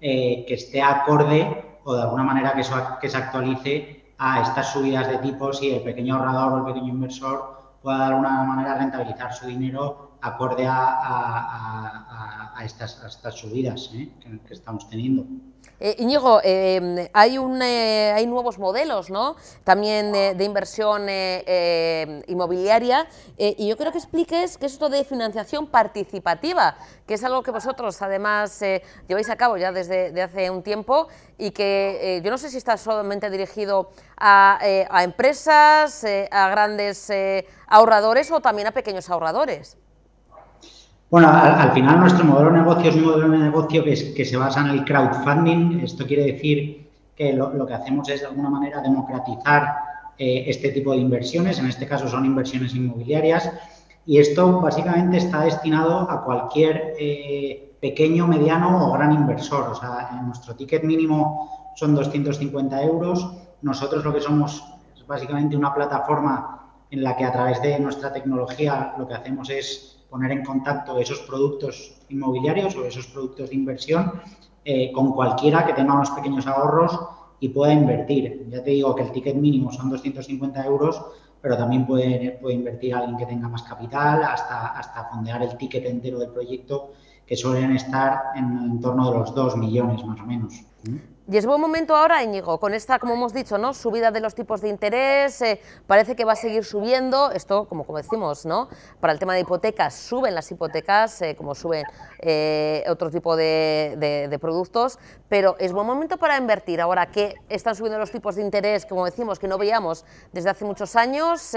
que esté acorde o de alguna manera que, que se actualice a estas subidas de tipos y el pequeño ahorrador o el pequeño inversor pueda dar alguna manera rentabilizar su dinero acorde a, estas, subidas ¿eh? que, estamos teniendo. Eh, Íñigo, em, hay, eh, hay nuevos modelos ¿no? también de inversión em, inmobiliaria y yo creo que expliques qué es esto de financiación participativa, que es algo que vosotros además lleváis a cabo ya desde hace un tiempo y que yo no sé si está solamente dirigido a empresas, a grandes ahorradores o también a pequeños ahorradores. Bueno, al, final nuestro modelo de negocio es un modelo de negocio que, se basa en el crowdfunding. Esto quiere decir que lo, que hacemos es de alguna manera democratizar eh, este tipo de inversiones. En este caso son inversiones inmobiliarias. Y esto básicamente está destinado a cualquier eh, pequeño, mediano o gran inversor. O sea, nuestro ticket mínimo son 250 euros. Nosotros lo que somos es básicamente una plataforma en la que a través de nuestra tecnología lo que hacemos es poner en contacto esos productos inmobiliarios o esos productos de inversión eh, con cualquiera que tenga unos pequeños ahorros y pueda invertir. Ya te digo que el ticket mínimo son 250 euros, pero también puede, invertir alguien que tenga más capital hasta, hasta fondear el ticket entero del proyecto, que suelen estar en, torno de los 2 millones más o menos. Y es buen momento ahora, Íñigo, con esta, como hemos dicho, ¿no? subida de los tipos de interés, eh, parece que va a seguir subiendo, esto, como, decimos, ¿no? para el tema de hipotecas, suben las hipotecas, eh, como suben eh, otro tipo de, productos, pero es buen momento para invertir, ahora que están subiendo los tipos de interés, como decimos, que no veíamos desde hace muchos años,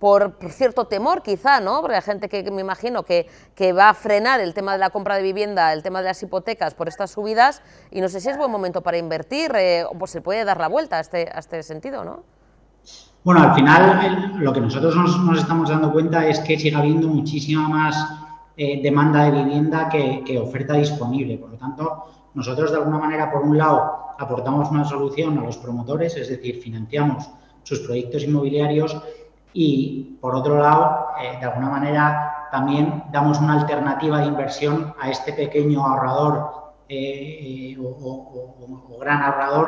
por, cierto temor quizá, ¿no? porque hay gente que, me imagino que va a frenar el tema de la compra de vivienda, el tema de las hipotecas por estas subidas, y no sé si es buen momento para invertir? Eh, o pues se puede dar la vuelta a este, este sentido, ¿no? Bueno, al final lo que nosotros nos, estamos dando cuenta es que sigue habiendo muchísima más eh, demanda de vivienda que, oferta disponible. Por lo tanto, nosotros de alguna manera, por un lado, aportamos una solución a los promotores, es decir, financiamos sus proyectos inmobiliarios y, por otro lado, eh, de alguna manera también damos una alternativa de inversión a este pequeño ahorrador eh, o, gran ahorrador,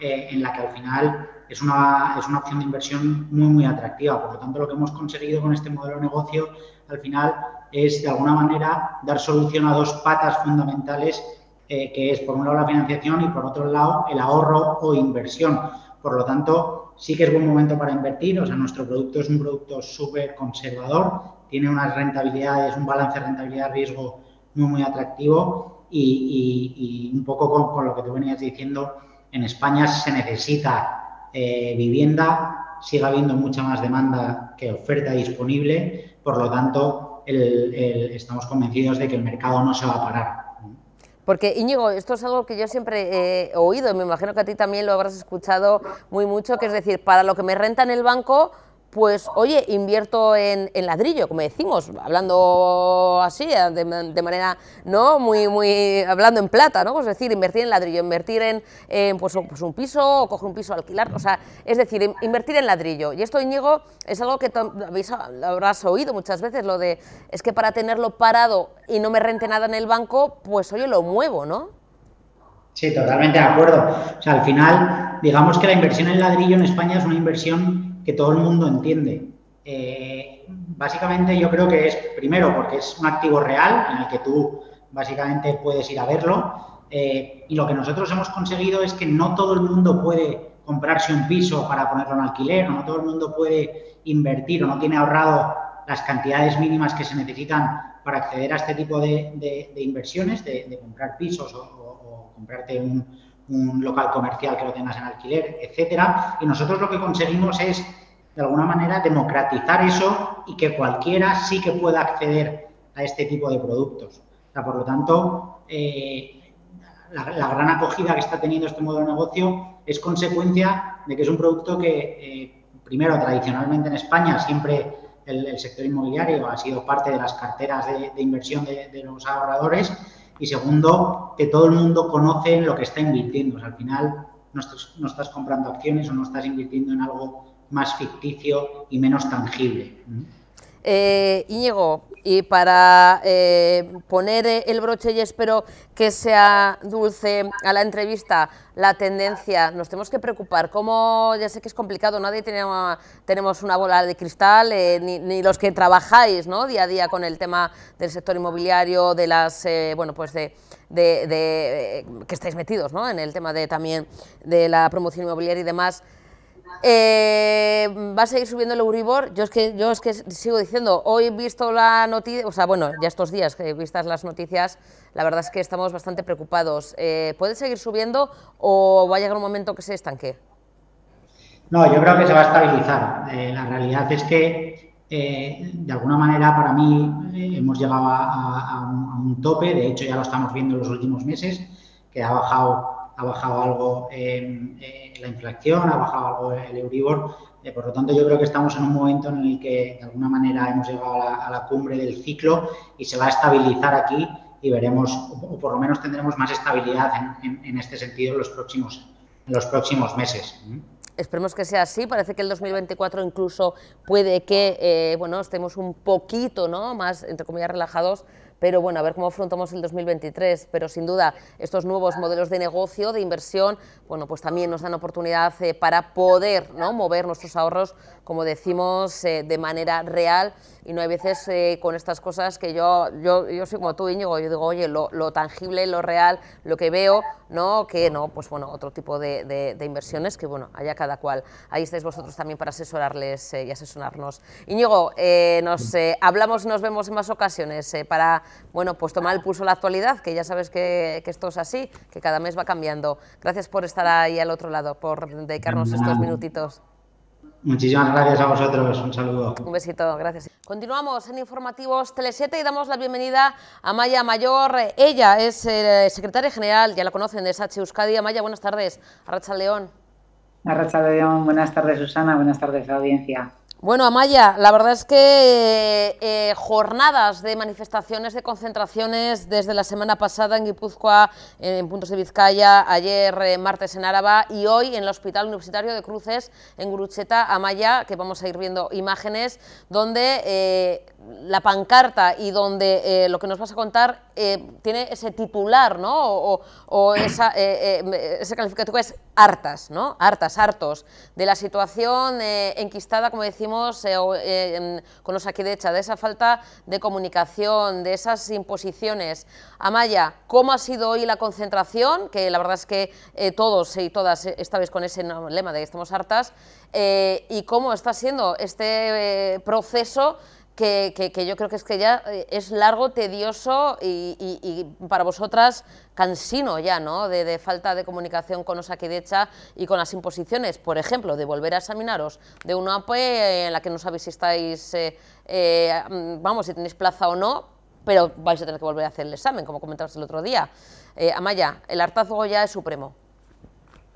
eh, en la que al final es una, es una opción de inversión muy, muy atractiva. Por lo tanto, lo que hemos conseguido con este modelo de negocio al final es, de alguna manera, dar solución a dos patas fundamentales, eh, que es, por un lado, la financiación y, por otro lado, el ahorro o inversión. Por lo tanto, sí que es buen momento para invertir. O sea, nuestro producto es un producto súper conservador, tiene unas rentabilidades, un balance de rentabilidad-riesgo muy, muy atractivo y, un poco con, lo que tú venías diciendo, en España se necesita eh, vivienda, sigue habiendo mucha más demanda que oferta disponible, por lo tanto estamos convencidos de que el mercado no se va a parar. Porque Íñigo, esto es algo que yo siempre he oído, me imagino que a ti también lo habrás escuchado muy mucho, que es decir, para lo que me renta en el banco pues oye, invierto en, ladrillo, como decimos, hablando así, eh, de, manera, ¿no? Muy, muy, hablando en plata, ¿no? Pues es decir, invertir en ladrillo, invertir en, pues, pues, un piso, o coger un piso, alquilar, o sea, es decir, invertir en ladrillo. Y esto, Íñigo, es algo que habrás oído muchas veces, lo de, es que para tenerlo parado y no me rente nada en el banco, pues oye, lo muevo, ¿no? Sí, totalmente de acuerdo. O sea, al final, digamos que la inversión en ladrillo en España es una inversión que todo el mundo entiende. Eh, básicamente yo creo que es, primero, porque es un activo real en el que tú básicamente puedes ir a verlo. Eh, y lo que nosotros hemos conseguido es que no todo el mundo puede comprarse un piso para ponerlo en alquiler, no todo el mundo puede invertir o no tiene ahorrado las cantidades mínimas que se necesitan para acceder a este tipo de, inversiones, de, comprar pisos o comprarte un, un local comercial que lo tengas en alquiler, etcétera. Y nosotros lo que conseguimos es, de alguna manera, democratizar eso y que cualquiera sí que pueda acceder a este tipo de productos. por lo tanto, eh, la, gran acogida que está teniendo este modelo de negocio es consecuencia de que es un producto que, eh, primero, tradicionalmente en España siempre el, sector inmobiliario ha sido parte de las carteras de, inversión de los ahorradores y segundo, que todo el mundo conoce lo que está invirtiendo. al final no estás comprando acciones o no estás invirtiendo en algo más ficticio y menos tangible. Eh, Íñigo, y para eh, poner eh, el broche y espero que sea dulce a la entrevista, la tendencia, nos tenemos que preocupar. como Ya sé que es complicado, nadie tenemos una bola de cristal, eh, ni, los que trabajáis ¿no? día a día con el tema del sector inmobiliario, de las, bueno, pues que estáis metidos ¿no? en el tema de, también de la promoción inmobiliaria y demás. Eh, va a seguir subiendo el Euribor. Yo es que yo es que sigo diciendo, hoy he visto la noticia, o sea, bueno, ya estos días que he visto las noticias, la verdad es que estamos bastante preocupados. Eh, ¿Puede seguir subiendo o va a llegar un momento que se estanque? No, yo creo que se va a estabilizar. Eh, la realidad es que, de alguna manera, para mí hemos llegado a un tope, de hecho ya lo estamos viendo en los últimos meses, que ha bajado ha bajado algo la inflación, ha bajado algo el Euribor. Eh, por lo tanto, yo creo que estamos en un momento en el que de alguna manera hemos llegado a la, cumbre del ciclo y se va a estabilizar aquí y veremos, o, por lo menos tendremos más estabilidad en, este sentido en los próximos, los próximos meses. ¿Mm? Esperemos que sea así, parece que el 2024 incluso puede que eh, bueno, estemos un poquito ¿no? más, entre comillas, relajados pero bueno, a ver cómo afrontamos el 2023, pero sin duda estos nuevos modelos de negocio, de inversión, bueno, pues también nos dan oportunidad eh, para poder ¿no? mover nuestros ahorros como decimos, eh, de manera real. Y no hay veces eh, con estas cosas que yo, yo, yo soy como tú, Íñigo, yo digo, oye, lo, lo, tangible, lo real, lo que veo, ¿no? Que no, pues bueno, otro tipo de, de, inversiones que, bueno, haya cada cual. Ahí estáis vosotros también para asesorarles eh, y asesorarnos. Íñigo, nos hablamos y nos vemos en más ocasiones para, bueno, pues tomar el pulso a la actualidad, que ya sabes que, que esto es así, que cada mes va cambiando. Gracias por estar ahí al otro lado, por dedicarnos estos minutitos. Muchísimas gracias a vosotros, un saludo. Un besito, gracias. Continuamos en Informativos Tele7 y damos la bienvenida a Maya Mayor. Ella es eh, secretaria general, ya la conocen, de Sachi Euskadi. Maya, buenas tardes. Arracha León. Arracha León, buenas tardes Susana, buenas tardes audiencia. Bueno, Amaya, la verdad es que eh, eh, jornadas de manifestaciones, de concentraciones desde la semana pasada en Guipúzcoa, eh, en puntos de Vizcaya, ayer martes en Áraba y hoy en el Hospital Universitario de Cruces en Gurucheta, Amaya, que vamos a ir viendo imágenes, donde la pancarta y donde eh, lo que nos vas a contar eh, tiene ese titular, ¿no? O, eh, ese calificativo es hartas, ¿no? Hartas, hartos de la situación enquistada, como decimos, con los aquí de hecha, de esa falta de comunicación, de esas imposiciones. Amaya, ¿cómo ha sido hoy la concentración? Que la verdad es que todos y todas estabais con ese lema de que estamos hartas. ¿Y cómo está siendo este proceso? que, yo creo que es que ya eh, es largo, tedioso y, para vosotras cansino ya, ¿no? De, falta de comunicación con Osaquidecha y con las imposiciones, por ejemplo, de volver a examinaros de una APE en la que no sabéis si estáis, eh, eh, mm, vamos, si tenéis plaza o no, pero vais a tener que volver a hacer el examen, como comentabas el otro día. Amaya, el hartazgo ya es supremo.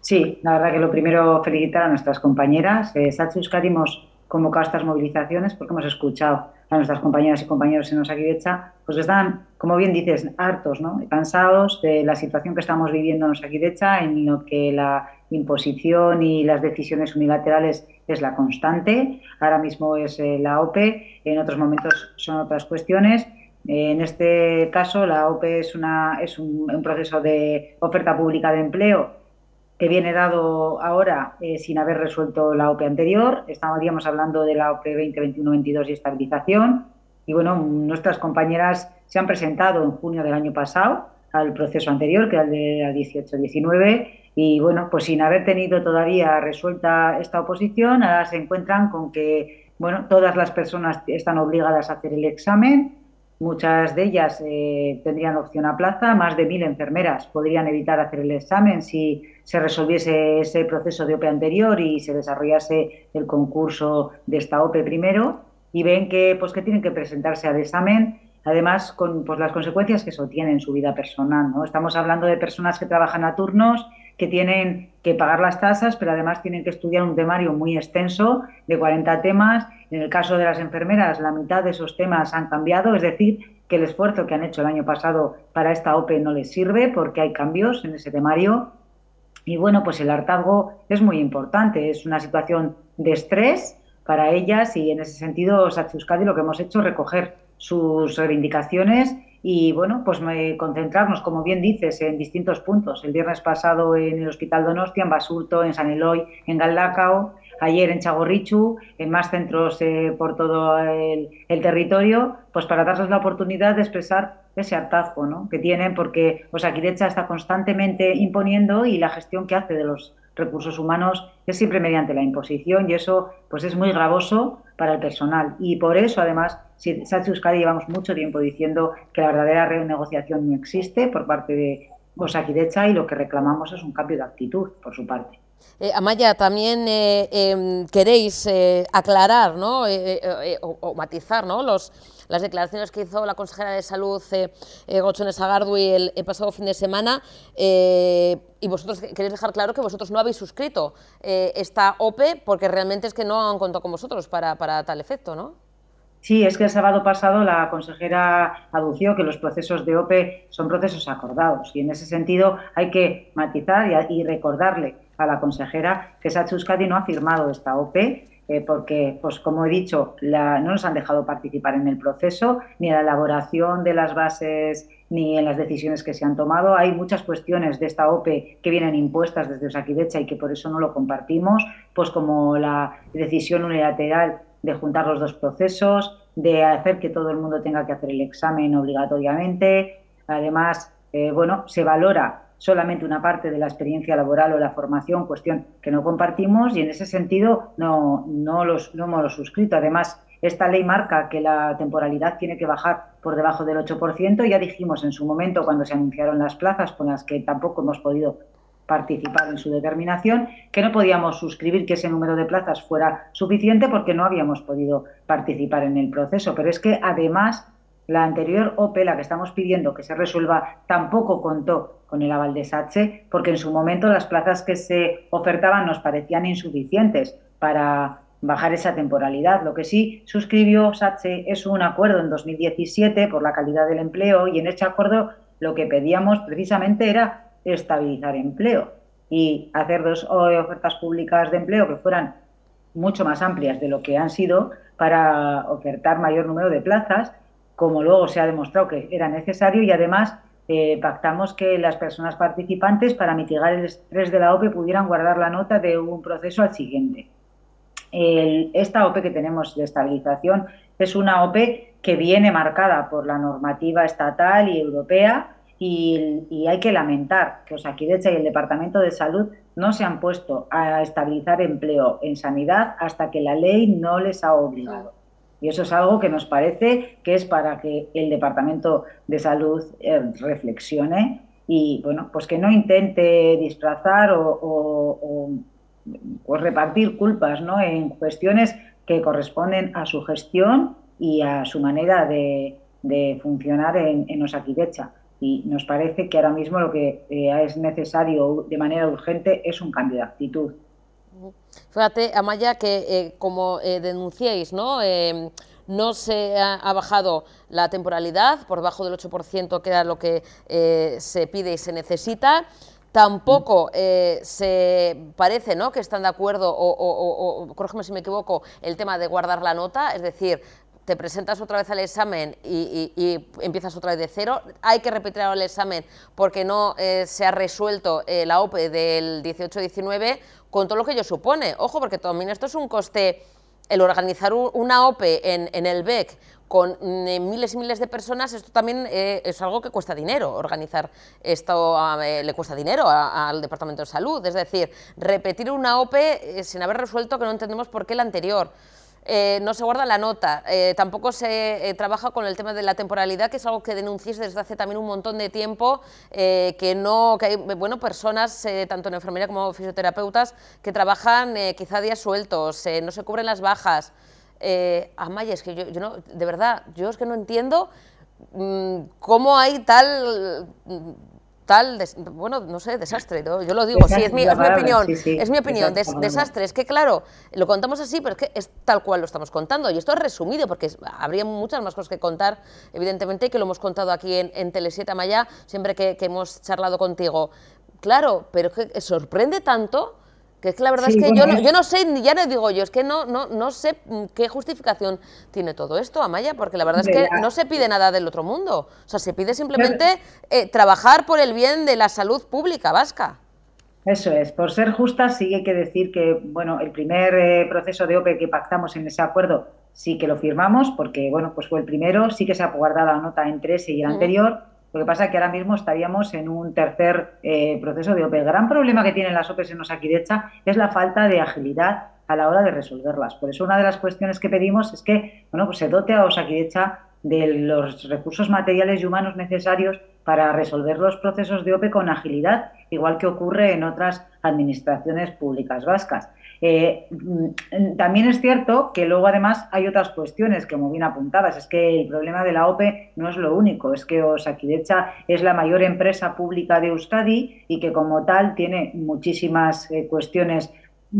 Sí, la verdad que lo primero felicitar a nuestras compañeras. Sachi Euskadimos convocado estas movilizaciones porque hemos escuchado a nuestras compañeras y compañeros en Osakidecha, pues que están, como bien dices, hartos, ¿no? cansados de la situación que estamos viviendo en Osakidecha, en lo que la imposición y las decisiones unilaterales es la constante, ahora mismo es eh, la OPE, en otros momentos son otras cuestiones. En este caso, la OPE es, una, es un, un proceso de oferta pública de empleo que viene dado ahora eh, sin haber resuelto la OPE anterior. Estábamos hablando de la OPE 2021-22 y estabilización. Y bueno, nuestras compañeras se han presentado en junio del año pasado al proceso anterior, que era el de 18-19. Y bueno, pues sin haber tenido todavía resuelta esta oposición, ahora se encuentran con que bueno, todas las personas están obligadas a hacer el examen Muchas de ellas eh, tendrían opción a plaza, más de mil enfermeras podrían evitar hacer el examen si se resolviese ese proceso de OPE anterior y se desarrollase el concurso de esta OPE primero y ven que, pues, que tienen que presentarse al examen, además con pues, las consecuencias que eso tiene en su vida personal. ¿no? Estamos hablando de personas que trabajan a turnos, que tienen que pagar las tasas, pero además tienen que estudiar un temario muy extenso de 40 temas. En el caso de las enfermeras, la mitad de esos temas han cambiado, es decir, que el esfuerzo que han hecho el año pasado para esta OPE no les sirve porque hay cambios en ese temario. Y bueno, pues el hartazgo es muy importante, es una situación de estrés para ellas y en ese sentido, Sachi Euskadi lo que hemos hecho es recoger sus reivindicaciones y bueno, pues concentrarnos, como bien dices, en distintos puntos. El viernes pasado en el Hospital Donostia, en Basurto, en San Eloy, en Galdacao, ayer en Chagorrichu, en más centros eh, por todo el, territorio, pues para darles la oportunidad de expresar ese hartazgo que tienen, porque Osakidecha está constantemente imponiendo y la gestión que hace de los recursos humanos es siempre mediante la imposición y eso pues es muy gravoso para el personal. Y por eso, además, sánchez Euskadi llevamos mucho tiempo diciendo que la verdadera renegociación no existe por parte de Osakidetza y lo que reclamamos es un cambio de actitud por su parte. Eh, Amaya, también eh, em, queréis eh, aclarar ¿no? o, o, matizar ¿no? los, las declaraciones que hizo la consejera de Salud, eh, eh, Gochones Agardui, el, pasado fin de semana. Eh, y vosotros queréis dejar claro que vosotros no habéis suscrito esta OPE porque realmente es que no han contado con vosotros para, para tal efecto, ¿no? Sí, es que el sábado pasado la consejera adució que los procesos de OPE son procesos acordados y en ese sentido hay que matizar y, recordarle a la consejera que Sacha no ha firmado esta OPE eh, porque, pues como he dicho, no nos han dejado participar en el proceso, ni en la elaboración de las bases, ni en las decisiones que se han tomado. Hay muchas cuestiones de esta OPE que vienen impuestas desde Osakidecha y que por eso no lo compartimos, pues como la decisión unilateral de juntar los dos procesos, de hacer que todo el mundo tenga que hacer el examen obligatoriamente. Además, eh, bueno, se valora solamente una parte de la experiencia laboral o la formación, cuestión que no compartimos y en ese sentido no, no, los, hemos suscrito. Además, esta ley marca que la temporalidad tiene que bajar por debajo del 8%. Ya dijimos en su momento cuando se anunciaron las plazas con las que tampoco hemos podido participar en su determinación, que no podíamos suscribir que ese número de plazas fuera suficiente porque no habíamos podido participar en el proceso. Pero es que además la anterior OPE, la que estamos pidiendo que se resuelva, tampoco contó con el aval de Satche, porque en su momento las plazas que se ofertaban nos parecían insuficientes para bajar esa temporalidad. Lo que sí suscribió Satche es un acuerdo en 2017 por la calidad del empleo y en este acuerdo lo que pedíamos precisamente era estabilizar empleo y hacer dos ofertas públicas de empleo que fueran mucho más amplias de lo que han sido para ofertar mayor número de plazas, como luego se ha demostrado que era necesario y además eh, pactamos que las personas participantes, para mitigar el estrés de la OPE, pudieran guardar la nota de un proceso al siguiente. esta OPE que tenemos de estabilización es una OPE que viene marcada por la normativa estatal y europea y, hay que lamentar que Osakidecha y el Departamento de Salud no se han puesto a estabilizar empleo en sanidad hasta que la ley no les ha obligado. Y eso es algo que nos parece que es para que el Departamento de Salud eh, reflexione y, bueno, pues que no intente disfrazar o, repartir culpas ¿no? en cuestiones que corresponden a su gestión y a su manera de, funcionar en, en Y nos parece que ahora mismo lo que eh, es necesario de manera urgente es un cambio de actitud. Fíjate, Amaya, que eh, como eh, denunciéis, ¿no? Eh, no se ha, bajado la temporalidad, por debajo del 8%, que era lo que se pide y se necesita. Tampoco se parece ¿no? que están de acuerdo, o, o, si me equivoco, el tema de guardar la nota, es decir, te presentas otra vez al examen y, empiezas otra vez de cero. Hay que repetir el examen porque no eh, se ha resuelto eh, la OPE del 18-19 con todo lo que ello supone. Ojo, porque también esto es un coste, el organizar una OPE en, el BEC con mm, eh, miles y miles de personas, esto también es algo que cuesta dinero, organizar esto le cuesta dinero al Departamento de Salud, es decir, repetir una OPE sin haber resuelto que no entendemos por qué la anterior. Eh, no se guarda la nota, eh, tampoco se eh, trabaja con el tema de la temporalidad, que es algo que denunciéis desde hace también un montón de tiempo, que no, que hay bueno, personas, tanto en enfermería como fisioterapeutas, que trabajan quizá días sueltos, no se cubren las bajas. Amaya, es que yo, no, de verdad, yo es que no entiendo mm, cómo hay tal tal bueno, no sé, desastre, yo lo digo, sí, es mi, opinión, es mi opinión, desastre, es que claro, lo contamos así, pero es es tal cual lo estamos contando, y esto es resumido, porque habría muchas más cosas que contar, evidentemente, que lo hemos contado aquí en, tele Telesieta Maya, siempre que, que hemos charlado contigo, claro, pero que sorprende tanto es que la verdad es que yo, no, yo no sé, ya no digo yo, es que no, no, no sé qué justificación tiene todo esto, Amaya, porque la verdad es que no se pide nada del otro mundo. O sea, se pide simplemente eh, trabajar por el bien de la salud pública vasca. Eso es, por ser justa sí hay que decir que, bueno, el primer eh, proceso de OPE que pactamos en ese acuerdo sí que lo firmamos, porque, bueno, pues fue el primero, sí que se ha guardado la nota entre ese y el anterior, lo que pasa es que ahora mismo estaríamos en un tercer eh, proceso de OPE. El gran problema que tienen las OPEs en Osakidecha es la falta de agilidad a la hora de resolverlas. Por eso una de las cuestiones que pedimos es que bueno, pues se dote a Osakidecha de los recursos materiales y humanos necesarios para resolver los procesos de OPE con agilidad igual que ocurre en otras administraciones públicas vascas. Eh, mm, también es cierto que luego además hay otras cuestiones que muy bien apuntadas. Es que el problema de la OPE no es lo único, es que Osakidecha es la mayor empresa pública de Euskadi y que como tal tiene muchísimas eh, cuestiones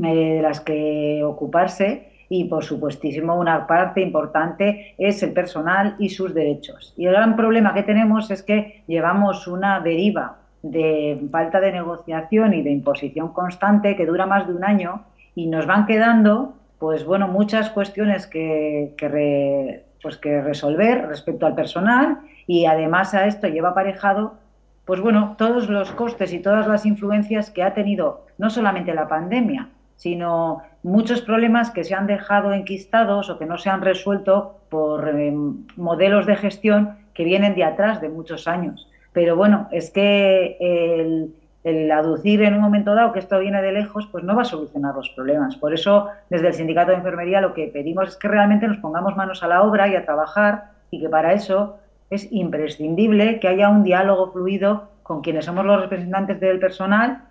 eh, de las que ocuparse y por supuestísimo una parte importante es el personal y sus derechos. Y el gran problema que tenemos es que llevamos una deriva de falta de negociación y de imposición constante que dura más de un año y nos van quedando, pues bueno, muchas cuestiones que, que pues que resolver respecto al personal y además a esto lleva aparejado, pues bueno, todos los costes y todas las influencias que ha tenido no solamente la pandemia, sino muchos problemas que se han dejado enquistados o que no se han resuelto por eh, modelos de gestión que vienen de atrás de muchos años. Pero bueno, es que el, aducir en un momento dado que esto viene de lejos, pues no va a solucionar los problemas. Por eso, desde el Sindicato de Enfermería lo que pedimos es que realmente nos pongamos manos a la obra y a trabajar y que para eso es imprescindible que haya un diálogo fluido con quienes somos los representantes del personal,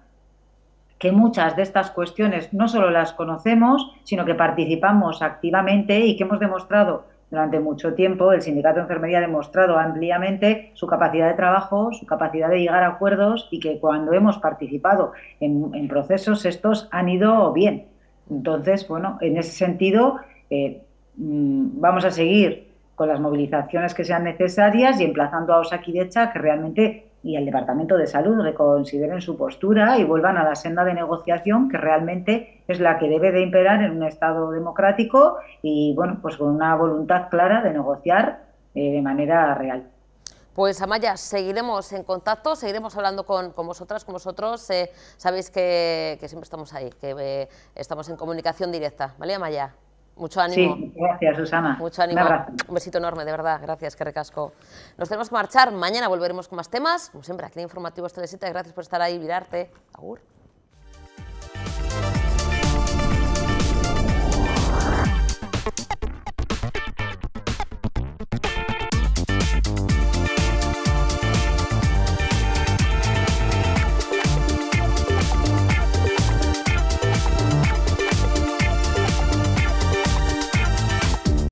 que muchas de estas cuestiones no solo las conocemos, sino que participamos activamente y que hemos demostrado durante mucho tiempo el sindicato de enfermería ha demostrado ampliamente su capacidad de trabajo, su capacidad de llegar a acuerdos y que cuando hemos participado en, procesos estos han ido bien. Entonces, bueno, en ese sentido eh, mm, vamos a seguir con las movilizaciones que sean necesarias y emplazando a Osakidecha que realmente y al Departamento de Salud reconsideren su postura y vuelvan a la senda de negociación que realmente es la que debe de imperar en un Estado democrático y, bueno, pues con una voluntad clara de negociar eh, de manera real. Pues Amaya, seguiremos en contacto, seguiremos hablando con, vosotras, con vosotros. Eh, sabéis que, siempre estamos ahí, que eh, estamos en comunicación directa. ¿Vale, Amaya? Mucho ánimo. gracias, Susana. Mucho ánimo. Un, besito enorme, de verdad. Gracias, que recasco. Nos tenemos que marchar. Mañana volveremos con más temas. Como siempre, aquí en Informativos Telesita. Gracias por estar ahí, mirarte Agur.